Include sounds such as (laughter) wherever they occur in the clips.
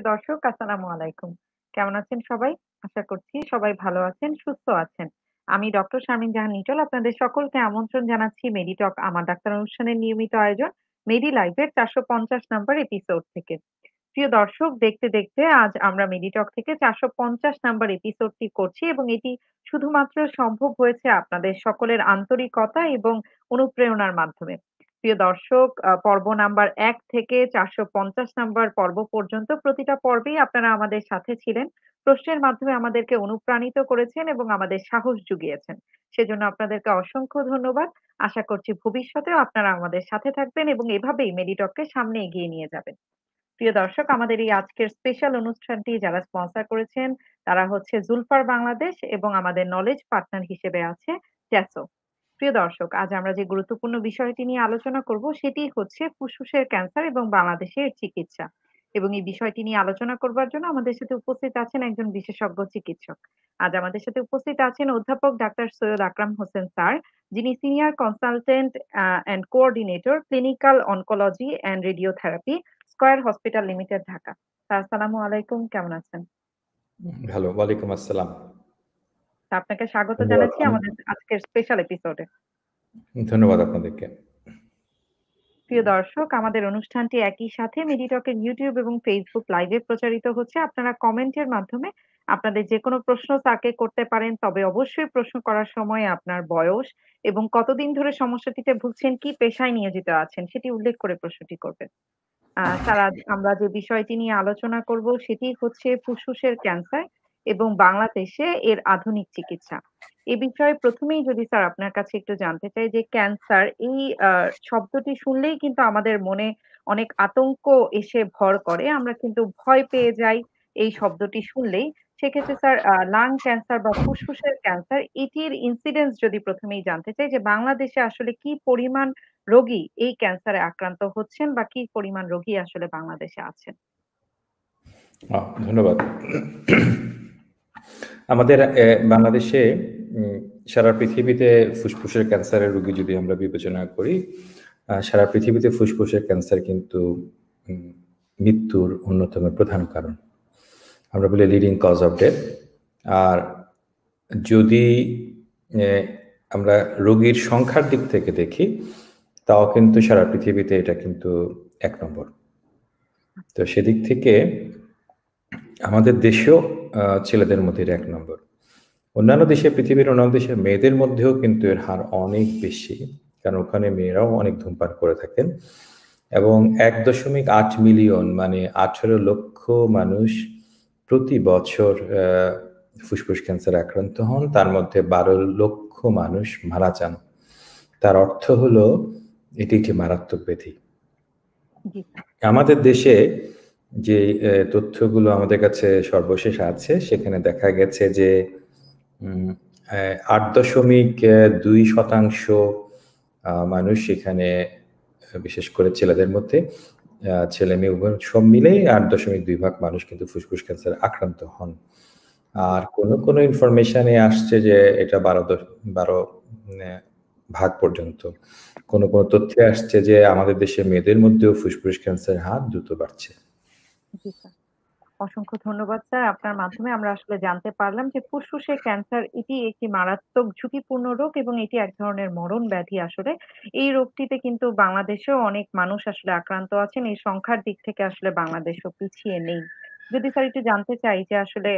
প্রিয় দর্শক আসসালামু আলাইকুম কেমন আছেন সবাই আশা করছি সবাই ভালো আছেন সুস্থ আছেন আমি ডক্টর শারমিন জাহান নিটল আপনাদের সকলকে আমন্ত্রণ জানাচ্ছি মেডিটক আমার ডাক্তার অনুষ্ঠানের নিয়মিত আয়োজন মেডি লাইভের চারশো পঞ্চাশ নাম্বার এপিসোড থেকে প্রিয় দর্শক দেখতে দেখতে আজ আমরা মেডিটক থেকে চারশো পঞ্চাশ নাম্বার এপিসোডটি করছি এবং এটি শুধুমাত্র সম্ভব হয়েছে আপনাদের সকলের আন্তরিকতা এবং অনুপ্রেরণার মাধ্যমে প্রিয় দর্শক পর্ব নাম্বার এক থেকে চারশো পঞ্চাশ নাম্বার পর্ব পর্যন্ত প্রতিটা পর্বেই আপনারা আমাদের সাথে ছিলেন প্রশ্নের মাধ্যমে আমাদেরকে অনুপ্রাণিত করেছেন এবং আমাদের সাহস জুগিয়েছেন সেজন্য আপনাদেরকে অসংখ্য ধন্যবাদ আশা করছি ভবিষ্যতেও আপনারা আমাদের সাথে থাকবেন এবং এভাবেই মেডিটককে সামনে এগিয়ে নিয়ে যাবেন প্রিয় দর্শক আমাদের এই আজকের স্পেশাল অনুষ্ঠানটি যারা স্পন্সর করেছেন তারা হচ্ছে জুলফার বাংলাদেশ এবং আমাদের নলেজ পার্টনার হিসেবে আছে জ্যাসো প্রিয় দর্শক আজ আমরা যে গুরুত্বপূর্ণ বিষয়টি নিয়ে আলোচনা করব সেটি হচ্ছে ফুসফুসের ক্যান্সার এবং বাংলাদেশের চিকিৎসা এবং এই বিষয়টি নিয়ে আলোচনা করবার জন্য আমাদের সাথে উপস্থিত আছেন একজন বিশেষজ্ঞ চিকিৎসক আজ আমাদের সাথে উপস্থিত আছেন অধ্যাপক ডাক্তার সৈয়দ আকরাম হোসেন স্যার যিনি senior consultant and coordinator clinical oncology and radiotherapy Square hospital limited Dhaka sir আসসালামু আলাইকুম কেমন আছেন ভালো ওয়ালাইকুম আসসালাম আপনাকে স্বাগত জানাচ্ছি আমাদের আজকের স্পেশাল এপিসোডে ধন্যবাদ আপনাদেরকে প্রিয় দর্শক আমাদের অনুষ্ঠানটি একই সাথে মিডিটকের ইউটিউব এবং ফেসবুক লাইভে প্রচারিত হচ্ছে আপনারা কমেন্টের মাধ্যমে আপনাদের যে কোনো প্রশ্ন তাকে করতে পারেন তবে অবশ্যই প্রশ্ন করার সময় আপনার বয়স এবং কতদিন ধরে সমস্যাটিতে ভুগছেন কি পেশায় নিয়োজিত আছেন সেটি উল্লেখ করে প্রশ্নটি করবেন তারা আমরা যে বিষয়টি নিয়ে আলোচনা করব সেটি হচ্ছে ফুসফুসের ক্যান্সার এবং বাংলাদেশে এর আধুনিক চিকিৎসা এ বিষয়ে প্রথমেই যদি স্যার আপনার কাছে একটু জানতে চাই যে ক্যান্সার এই শব্দটি শুনলেই কিন্তু আমাদের মনে অনেক আতঙ্ক এসে ভর করে আমরা কিন্তু ভয় পেয়ে যাই এই শব্দটি শুনলেই সেক্ষেত্রে স্যার লাং ক্যান্সার বা ফুসফুসের ক্যান্সার এটির ইনসিডেন্স যদি প্রথমেই জানতে চাই যে বাংলাদেশে আসলে কি পরিমাণ রোগী এই ক্যান্সারে আক্রান্ত হচ্ছেন বা কি পরিমাণ রোগী আসলে বাংলাদেশে আছেন ধন্যবাদ আমাদের বাংলাদেশে সারা পৃথিবীতে ফুসফুসের ক্যান্সারের রোগী যদি আমরা বিবেচনা করি সারা পৃথিবীতে ফুসফুসের ক্যান্সার কিন্তু মৃত্যুর অন্যতম প্রধান কারণ আমরা বলি লিডিং কজ অফ ডেথ আর যদি আমরা রোগীর সংখ্যার দিক থেকে দেখি তাও কিন্তু সারা পৃথিবীতে এটা কিন্তু এক নম্বর তো সেদিক থেকে আমাদের দেশেও ছেলেদের মধ্যে এক নম্বর অন্যান্য দেশে পৃথিবীর অন্যান্য দেশে মেয়েদের মধ্যেও কিন্তু এর হার অনেক বেশি কারণ ওখানে মেয়েরাও অনেক ধূমপান করে থাকেন এবং এক দশমিক আট মিলিয়ন মানে আঠারো লক্ষ মানুষ প্রতি বছর ফুসফুস ক্যান্সার আক্রান্ত হন তার মধ্যে বারো লক্ষ মানুষ মারা যান তার অর্থ হলো এটি একটি মারাত্মক ব্যাধি আমাদের দেশে যে তথ্যগুলো আমাদের কাছে সর্বশেষ আছে সেখানে দেখা গেছে যে আট দশমিক দুই শতাংশ মানুষ এখানে বিশেষ করে ছেলেদের মধ্যে ছেলে মেয়ে উভয় সব মিলেই আট দশমিক দুই ভাগ মানুষ কিন্তু ফুসফুস ক্যান্সার আক্রান্ত হন আর কোনো কোনো ইনফরমেশানে আসছে যে এটা বারো বারো ভাগ পর্যন্ত কোনো কোনো তথ্যে আসছে যে আমাদের দেশে মেয়েদের মধ্যেও ফুসফুস ক্যান্সার হার দ্রুত বাড়ছে জি অসংখ্য ধন্যবাদ স্যার আপনার মাধ্যমে আমরা আসলে জানতে পারলাম যে ফুসফুসে ক্যান্সার এটি একটি মারাত্মক ঝুঁকিপূর্ণ রোগ এবং এটি এক ধরনের মরণ ব্যাধি আসলে এই রোগটিতে কিন্তু বাংলাদেশেও অনেক মানুষ আসলে আক্রান্ত আছেন এই সংখ্যার দিক থেকে আসলে বাংলাদেশও পিছিয়ে নেই যদি স্যার একটু জানতে চাই যে আসলে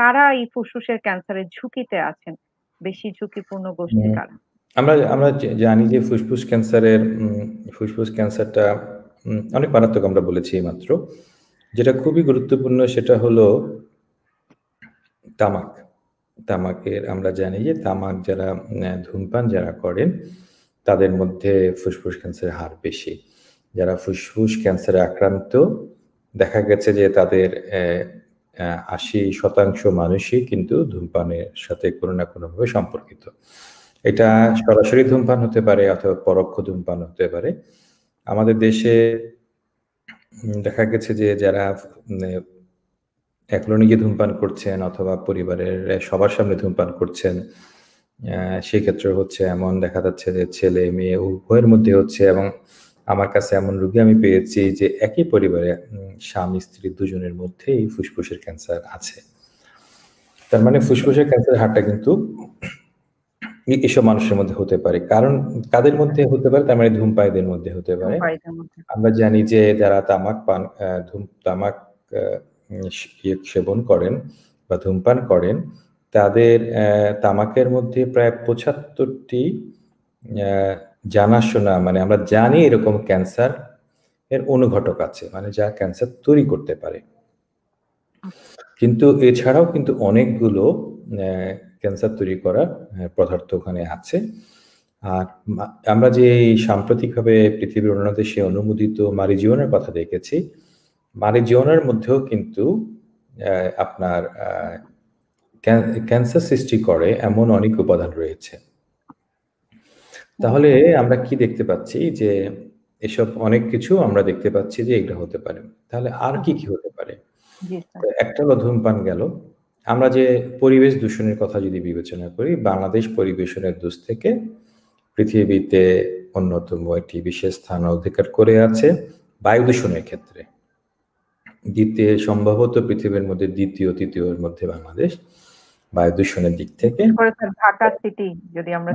কারা এই ফুসফুসের ক্যান্সারের ঝুঁকিতে আছেন বেশি ঝুঁকিপূর্ণ গোষ্ঠী কারা আমরা আমরা জানি যে ফুসফুস ক্যান্সারের ফুসফুস ক্যান্সারটা অনেক মারাত্মক আমরা বলেছি মাত্র যেটা খুবই গুরুত্বপূর্ণ সেটা হলো তামাক তামাকের আমরা জানি যে তামাক যারা ধূমপান যারা করেন তাদের মধ্যে ফুসফুস ক্যান্সারের হার বেশি যারা ফুসফুস ক্যান্সারে আক্রান্ত দেখা গেছে যে তাদের আশি শতাংশ মানুষই কিন্তু ধূমপানের সাথে কোনো না কোনোভাবে সম্পর্কিত এটা সরাসরি ধূমপান হতে পারে অথবা পরোক্ষ ধূমপান হতে পারে আমাদের দেশে দেখা গেছে যে যারা মানে, এখনো নিজে ধূমপান করছেন অথবা পরিবারের সবার সামনে ধূমপান করছেন সেক্ষেত্রে হচ্ছে এমন দেখা যাচ্ছে যে ছেলে মেয়ে উভয়ের মধ্যে হচ্ছে এবং আমার কাছে এমন রুগী আমি পেয়েছি যে একই পরিবারে স্বামী স্ত্রী দুজনের মধ্যেই ফুসফুসের ক্যান্সার আছে তার মানে ফুসফুসের ক্যান্সারের হারটা কিন্তু এসব মানুষের মধ্যে হতে পারে কারণ কাদের মধ্যে হতে পারে তার মানে ধূমপায়ীদের মধ্যে হতে পারে আমরা জানি যে যারা তামাক পান ধূম তামাক ইয়ে সেবন করেন বা ধূমপান করেন তাদের তামাকের মধ্যে প্রায় পঁচাত্তরটি জানাশোনা মানে আমরা জানি এরকম ক্যান্সার এর অনুঘটক আছে মানে যা ক্যান্সার তৈরি করতে পারে আচ্ছা। কিন্তু এছাড়াও কিন্তু অনেকগুলো ক্যান্সার তৈরি করা পদার্থ ওখানে আছে আর আমরা যে সাম্প্রতিকভাবে পৃথিবীর অন্য দেশে অনুমোদিত মারিজিওনের কথা দেখেছি মারিজিওনের মধ্যেও কিন্তু আপনার ক্যান্সার সৃষ্টি করে এমন অনেক উপাদান রয়েছে তাহলে আমরা কি দেখতে পাচ্ছি যে এসব অনেক কিছু আমরা দেখতে পাচ্ছি যে এগুলো হতে পারে তাহলে আর কি কি হতে পারে একটা হলো ধূমপান গেল আমরা যে পরিবেশ দূষণের কথা যদি বিবেচনা করি বাংলাদেশ পরিবেশনের দোষ থেকে পৃথিবীতে অন্যতম একটি বিশেষ স্থান অধিকার করে আছে বায়ু দূষণের ক্ষেত্রে দ্বিতীয় সম্ভবত পৃথিবীর মধ্যে দ্বিতীয় তৃতীয় মধ্যে বাংলাদেশ বায়ু দূষণের দিক থেকে ঢাকা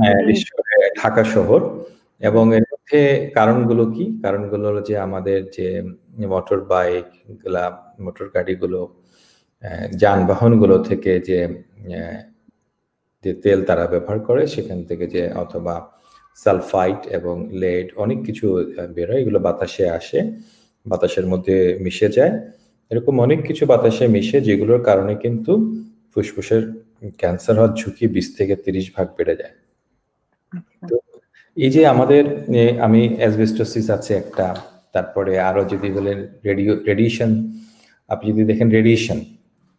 হ্যাঁ, ঢাকা শহর এবং এর মধ্যে কারণগুলো কি কারণগুলো হলো যে আমাদের যে মোটর বাইক গুলা মোটর গাড়িগুলো গুলো যানবাহনগুলো থেকে যে যে তেল তারা ব্যবহার করে সেখান থেকে যে অথবা সালফাইট এবং লেড অনেক কিছু বেরোয় এগুলো বাতাসে আসে বাতাসের মধ্যে মিশে যায় এরকম অনেক কিছু বাতাসে মিশে যেগুলোর কারণে কিন্তু ফুসফুসের ক্যান্সার হওয়ার ঝুঁকি বিশ থেকে তিরিশ ভাগ বেড়ে যায় আচ্ছা। তো এই যে আমাদের আমি অ্যাসবেস্টোসিস আছে একটা তারপরে আরো যদি বলেন রেডিও রেডিয়েশন আপনি যদি দেখেন রেডিয়েশন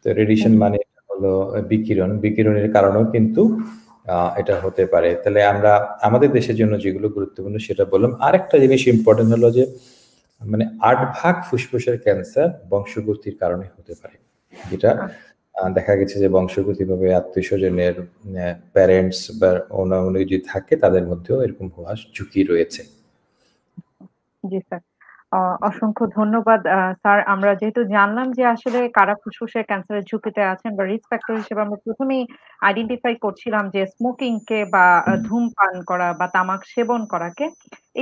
তো রেডিয়েশন মানে হলো বিকিরণ বিকিরণের কারণেও কিন্তু এটা হতে পারে তাহলে আমরা আমাদের দেশের জন্য যেগুলো গুরুত্বপূর্ণ সেটা বললাম আরেকটা জিনিস ইম্পর্টেন্ট হলো যে মানে আট ভাগ ফুসফুসের ক্যান্সার বংশগতির কারণে হতে পারে যেটা আচ্ছা। দেখা গেছে যে বংশগতিভাবে আত্মীয় স্বজনের প্যারেন্টস বা অন্য যদি থাকে তাদের মধ্যেও এরকম হওয়ার ঝুঁকি রয়েছে জি স্যার অসংখ্য ধন্যবাদ স্যার আমরা যেহেতু জানলাম যে আসলে কারা ফুসফুসের ক্যান্সারের ঝুঁকিতে আছেন বা রিস্ক ফ্যাক্টর হিসেবে আমরা প্রথমেই আইডেন্টিফাই করছিলাম যে কে বা ধূমপান করা বা তামাক সেবন করাকে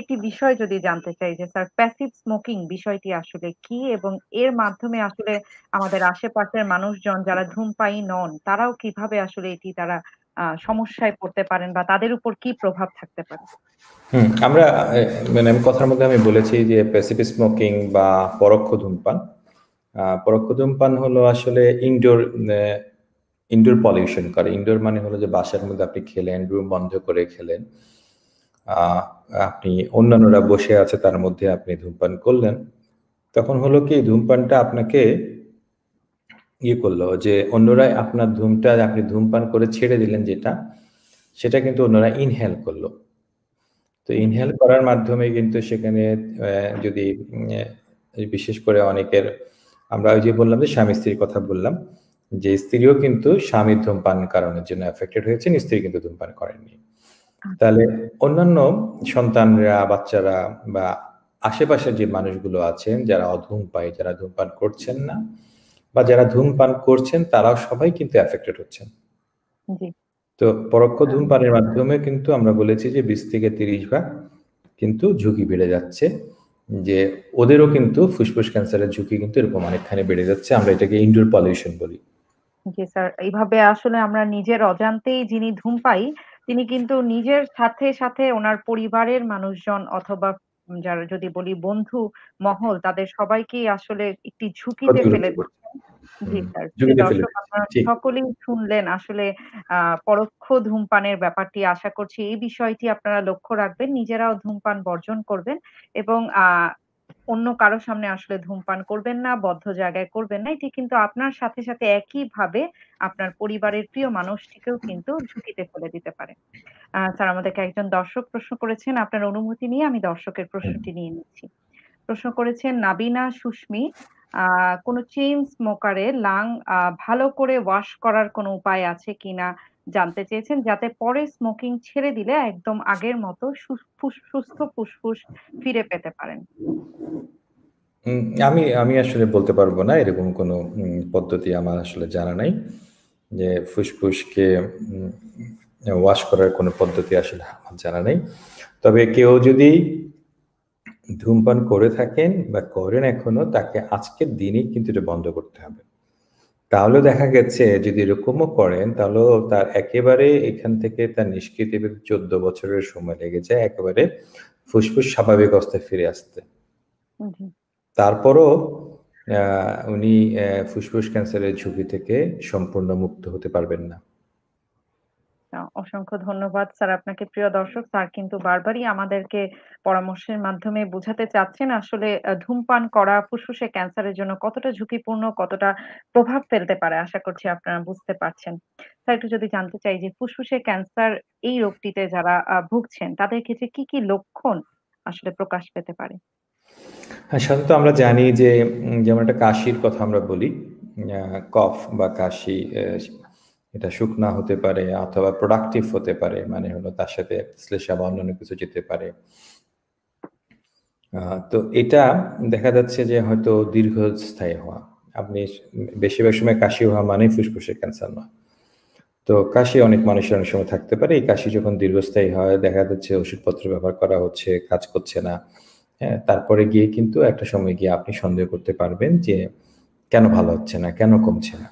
একটি বিষয় যদি জানতে চাই যে স্যার প্যাসিভ স্মোকিং বিষয়টি আসলে কি এবং এর মাধ্যমে আসলে আমাদের আশেপাশের মানুষজন যারা ধূমপায়ী নন তারাও কিভাবে আসলে এটি তারা সমস্যায় পড়তে পারেন বা তাদের উপর কি প্রভাব থাকতে পারে আমরা মানে আমি কথার মধ্যে আমি বলেছি যে প্যাসিফিক স্মোকিং বা পরোক্ষ ধূমপান পরোক্ষ ধূমপান হলো আসলে ইনডোর ইনডোর পলিউশন করে ইনডোর মানে হলো যে বাসার মধ্যে আপনি খেলেন রুম বন্ধ করে খেলেন আপনি অন্যান্যরা বসে আছে তার মধ্যে আপনি ধূমপান করলেন তখন হলো কি ধূমপানটা আপনাকে ইয়ে করলো যে অন্যরা আপনার ধূমটা আপনি ধূমপান করে ছেড়ে দিলেন যেটা সেটা কিন্তু অন্যরা ইনহেল করলো তো ইনহেল করার মাধ্যমে কিন্তু সেখানে যদি বিশেষ করে অনেকের আমরা ওই যে বললাম যে স্বামী স্ত্রীর কথা বললাম যে স্ত্রীও কিন্তু স্বামীর ধূমপান কারণের জন্য এফেক্টেড হয়েছেন স্ত্রী কিন্তু ধূমপান করেননি আচ্ছা। তাহলে অন্যান্য সন্তানরা বাচ্চারা বা আশেপাশের যে মানুষগুলো আছেন যারা পায় যারা ধূমপান করছেন না বা যারা ধূমপান করছেন তারাও সবাই কিন্তু অ্যাফেক্টেড হচ্ছেন তো পরোক্ষ ধূমপানের মাধ্যমে কিন্তু আমরা বলেছি যে বিশ থেকে তিরিশ ভাগ কিন্তু ঝুঁকি বেড়ে যাচ্ছে যে ওদেরও কিন্তু ফুসফুস ক্যান্সারের ঝুঁকি কিন্তু এরকম অনেকখানি বেড়ে যাচ্ছে আমরা এটাকে ইনডোর পলিউশন বলি জি স্যার এইভাবে আসলে আমরা নিজের অজান্তেই যিনি ধূমপাই তিনি কিন্তু নিজের সাথে সাথে ওনার পরিবারের মানুষজন অথবা যারা যদি বলি বন্ধু মহল তাদের সবাইকে আসলে একটি ঝুঁকিতে ফেলে সকলেই শুনলেন আসলে পরোক্ষ ধূমপানের ব্যাপারটি আশা করছি এই বিষয়টি আপনারা লক্ষ্য রাখবেন নিজেরাও ধূমপান বর্জন করবেন এবং অন্য কারো সামনে আসলে ধূমপান করবেন না বদ্ধ জায়গায় করবেন না এটি কিন্তু আপনার সাথে সাথে একইভাবে আপনার পরিবারের প্রিয় মানুষটিকেও কিন্তু ঝুঁকিতে ফেলে দিতে পারে স্যার আমাদেরকে একজন দর্শক প্রশ্ন করেছেন আপনার অনুমতি নিয়ে আমি দর্শকের প্রশ্নটি নিয়ে নিচ্ছি প্রশ্ন করেছেন নাবিনা সুস্মি কোনো চেইন স্মোকারে লাং ভালো করে ওয়াশ করার কোনো উপায় আছে কিনা জানতে চেয়েছেন যাতে পরে স্মোকিং ছেড়ে দিলে একদম আগের মতো সুস্থ ফুসফুস ফিরে পেতে পারেন আমি আমি আসলে বলতে পারবো না এরকম কোনো পদ্ধতি আমার আসলে জানা নাই যে ফুসফুসকে ওয়াশ করার কোনো পদ্ধতি আসলে আমার জানা নেই তবে কেউ যদি ধূমপান করে থাকেন বা করেন এখনো তাকে আজকের দিনই কিন্তু এটা বন্ধ করতে হবে তাহলে দেখা গেছে যদি এরকমও করেন তাহলেও তার একেবারে এখান থেকে তার নিষ্কৃতি চোদ্দ বছরের সময় লেগে যায় একেবারে ফুসফুস স্বাভাবিক অবস্থায় ফিরে আসতে তারপরও উনি ফুসফুস ক্যান্সারের ঝুঁকি থেকে সম্পূর্ণ মুক্ত হতে পারবেন না অসংখ্য ধন্যবাদ স্যার আপনাকে প্রিয় দর্শক স্যার কিন্তু বারবারই আমাদেরকে পরামর্শের মাধ্যমে বোঝাতে চাচ্ছেন আসলে ধূমপান করা ফুসফুসে ক্যান্সারের জন্য কতটা ঝুঁকিপূর্ণ কতটা প্রভাব ফেলতে পারে আশা করছি আপনারা বুঝতে পারছেন স্যার একটু যদি জানতে চাই যে ফুসফুসে ক্যান্সার এই রোগটিতে যারা ভুগছেন তাদের ক্ষেত্রে কি কি লক্ষণ আসলে প্রকাশ পেতে পারে হ্যাঁ, সাধারণত আমরা জানি যে যেমন একটা কাশির কথা আমরা বলি কফ বা কাশি এটা শুকনা হতে পারে অথবা প্রোডাক্টিভ হতে পারে মানে হলো তার সাথে শ্লেষা বা অন্যান্য কিছু যেতে পারে তো এটা দেখা যাচ্ছে যে হয়তো দীর্ঘস্থায়ী হওয়া আপনি বেশিরভাগ সময় কাশি হওয়া মানে ফুসফুসে ক্যান্সার নয় তো কাশি অনেক মানুষের অনেক সময় থাকতে পারে এই কাশি যখন দীর্ঘস্থায়ী হয় দেখা যাচ্ছে ওষুধপত্র ব্যবহার করা হচ্ছে কাজ করছে না হ্যাঁ তারপরে গিয়ে কিন্তু একটা সময় গিয়ে আপনি সন্দেহ করতে পারবেন যে কেন ভালো হচ্ছে না কেন কমছে না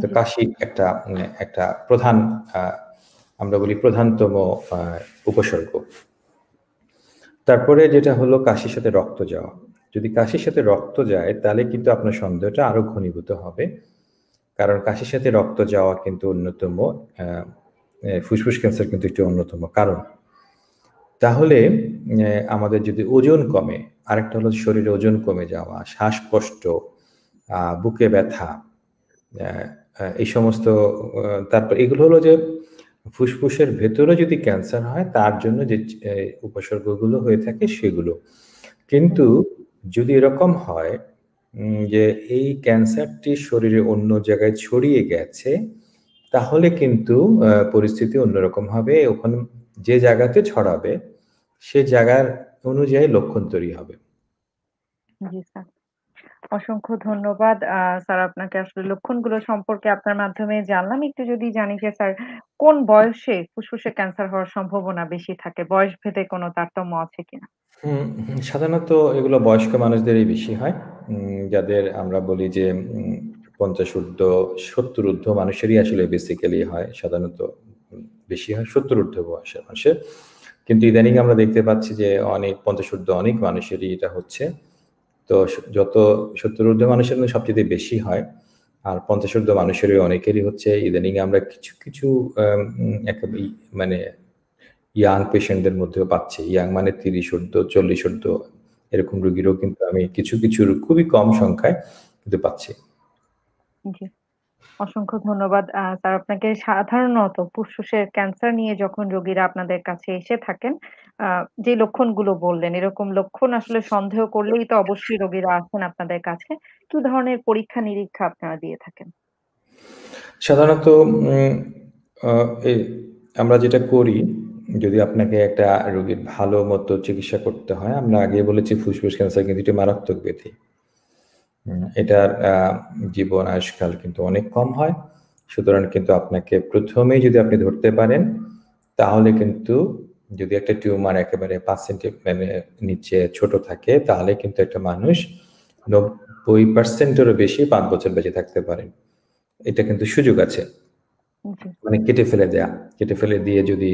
তো কাশি একটা মানে একটা প্রধান আমরা বলি প্রধানতম উপসর্গ তারপরে যেটা হলো কাশির সাথে রক্ত যাওয়া যদি কাশির সাথে রক্ত যায় তাহলে কিন্তু আপনার সন্দেহটা আরো ঘনীভূত হবে কারণ কাশির সাথে রক্ত যাওয়া কিন্তু অন্যতম ফুসফুস ক্যান্সার কিন্তু একটি অন্যতম কারণ তাহলে আমাদের যদি ওজন কমে আরেকটা হলো শরীরে ওজন কমে যাওয়া শ্বাসকষ্ট বুকে ব্যথা এই সমস্ত তারপর এগুলো হলো যে ফুসফুসের ভেতরে যদি ক্যান্সার হয় তার জন্য যে উপসর্গগুলো হয়ে থাকে সেগুলো কিন্তু যদি এরকম হয় যে এই ক্যান্সারটি শরীরে অন্য জায়গায় ছড়িয়ে গেছে তাহলে কিন্তু পরিস্থিতি অন্যরকম হবে ওখানে যে জায়গাতে ছড়াবে সে জায়গার অনুযায়ী লক্ষণ তৈরি হবে জি স্যার অসংখ্য ধন্যবাদ স্যার আপনাকে আসলে লক্ষণগুলো সম্পর্কে আপনার মাধ্যমে জানলাম। একটু যদি জানি যে স্যার কোন বয়সে ফুসফুসে ক্যান্সার হওয়ার সম্ভাবনা বেশি থাকে? বয়স ভেদে কোনো তারতম্য আছে কিনা? সাধারণত এগুলো বয়স্ক মানুষদেরই বেশি হয়। উম যাদের আমরা বলি যে উম ৫০ ঊর্ধ্ব, সত্তর ঊর্ধ্ব মানুষেরই আসলে বেসিক্যালি হয় সাধারণত বেশি হয় সত্তর ঊর্ধ্ব বয়সের মানুষের। কিন্তু ইদানিং আমরা দেখতে পাচ্ছি যে অনেক পঞ্চাশ ঊর্ধ্ব অনেক মানুষেরই এটা হচ্ছে। তো যত সত্তর ঊর্ধ্ব মানুষের মধ্যে সবচেয়ে বেশি হয় আর পঞ্চাশ ঊর্ধ্ব মানুষেরই অনেকেরই হচ্ছে ইদানিং আমরা কিছু কিছু মানে ইয়াং পেশেন্টদের মধ্যেও পাচ্ছি ইয়াং মানে তিরিশ ঊর্ধ্ব চল্লিশ ঊর্ধ্ব এরকম রুগীরও কিন্তু আমি কিছু কিছু খুবই কম সংখ্যায় কিন্তু পাচ্ছি অসংখ্য ধন্যবাদ স্যার আপনাকে সাধারণত ফুসফুসের ক্যান্সার নিয়ে যখন রোগীরা আপনাদের কাছে এসে থাকেন যে লক্ষণগুলো বললেন এরকম লক্ষণ আসলে সন্দেহ করলেই তো অবশ্যই রোগীরা আসেন আপনাদের কাছে কি ধরনের পরীক্ষা নিরীক্ষা আপনারা দিয়ে থাকেন সাধারণত আমরা যেটা করি যদি আপনাকে একটা রোগীর ভালো মতো চিকিৎসা করতে হয় আমরা আগে বলেছি ফুসফুস ক্যান্সার কিন্তু এটি মারাত্মক ব্যথি এটার জীবন আয়ুষ্কাল কিন্তু অনেক কম হয় সুতরাং কিন্তু আপনাকে প্রথমেই যদি আপনি ধরতে পারেন তাহলে কিন্তু যদি একটা টিউমার একেবারে পার্সেন্টে মানে নিচে ছোট থাকে তাহলে কিন্তু একটা মানুষ নব্বই পার্সেন্টেরও বেশি পাঁচ বছর বেঁচে থাকতে পারেন এটা কিন্তু সুযোগ আছে মানে কেটে ফেলে দেয়া কেটে ফেলে দিয়ে যদি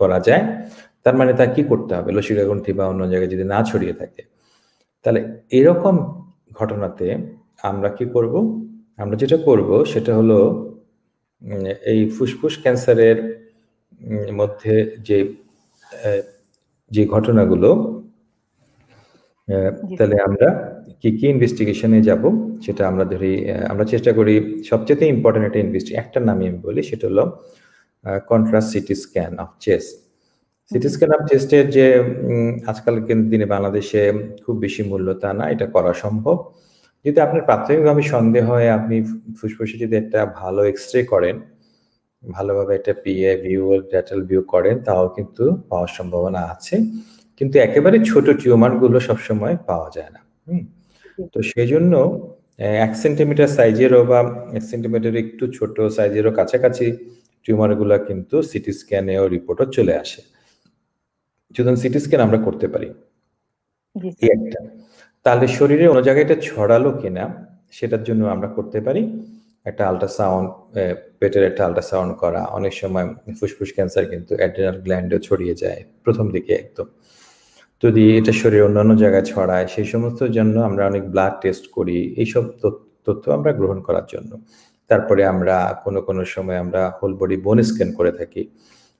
করা যায় তার মানে তা কি করতে হবে লসিকাগ্রন্থি বা অন্য জায়গায় যদি না ছড়িয়ে থাকে তাহলে এরকম ঘটনাতে আমরা কি করব আমরা যেটা করব সেটা হলো এই ফুসফুস ক্যান্সারের মধ্যে যে যে ঘটনাগুলো তাহলে আমরা কি কি ইনভেস্টিগেশনে যাব সেটা আমরা ধরি আমরা চেষ্টা করি সবচেয়ে ইম্পর্টেন্ট একটা ইনভেস্টি একটার নামে আমি বলি সেটা হলো contrast CT scan of chest CT scan টেস্টের যে আজকাল দিনে বাংলাদেশে খুব বেশি মূল্য তা না এটা করা সম্ভব যদি আপনার প্রাথমিকভাবে সন্দেহ হয় আপনি ফুসফুসে যদি একটা ভালো এক্স রে করেন ভালোভাবে একটা পিএ ভিউ ডেটাল ভিউ করেন তাও কিন্তু পাওয়ার সম্ভাবনা আছে কিন্তু একেবারে ছোট টিউমারগুলো সবসময় পাওয়া যায় না তো সেই জন্য এক সেন্টিমিটার সাইজেরও বা এক সেন্টিমিটার একটু ছোট সাইজেরও কাছাকাছি টিউমারগুলো কিন্তু সিটি স্ক্যানেও রিপোর্টও চলে আসে যদি সিটি স্ক্যান আমরা করতে পারি একটা তাহলে শরীরে অন্য জায়গায় এটা ছড়ালো কিনা সেটার জন্য আমরা করতে পারি একটা আল্ট্রাসাউন্ড পেটের একটা আল্ট্রাসাউন্ড করা অনেক সময় ফুসফুস ক্যান্সার কিন্তু অ্যাড্রিনাল গ্ল্যান্ডও ছড়িয়ে যায় প্রথম দিকে একদম যদি এটা শরীরে অন্যান্য জায়গায় ছড়ায় সেই সমস্ত জন্য আমরা অনেক ব্লাড টেস্ট করি এইসব তথ্য আমরা গ্রহণ করার জন্য তারপরে আমরা কোনো কোনো সময় আমরা হোল বডি বোন স্ক্যান করে থাকি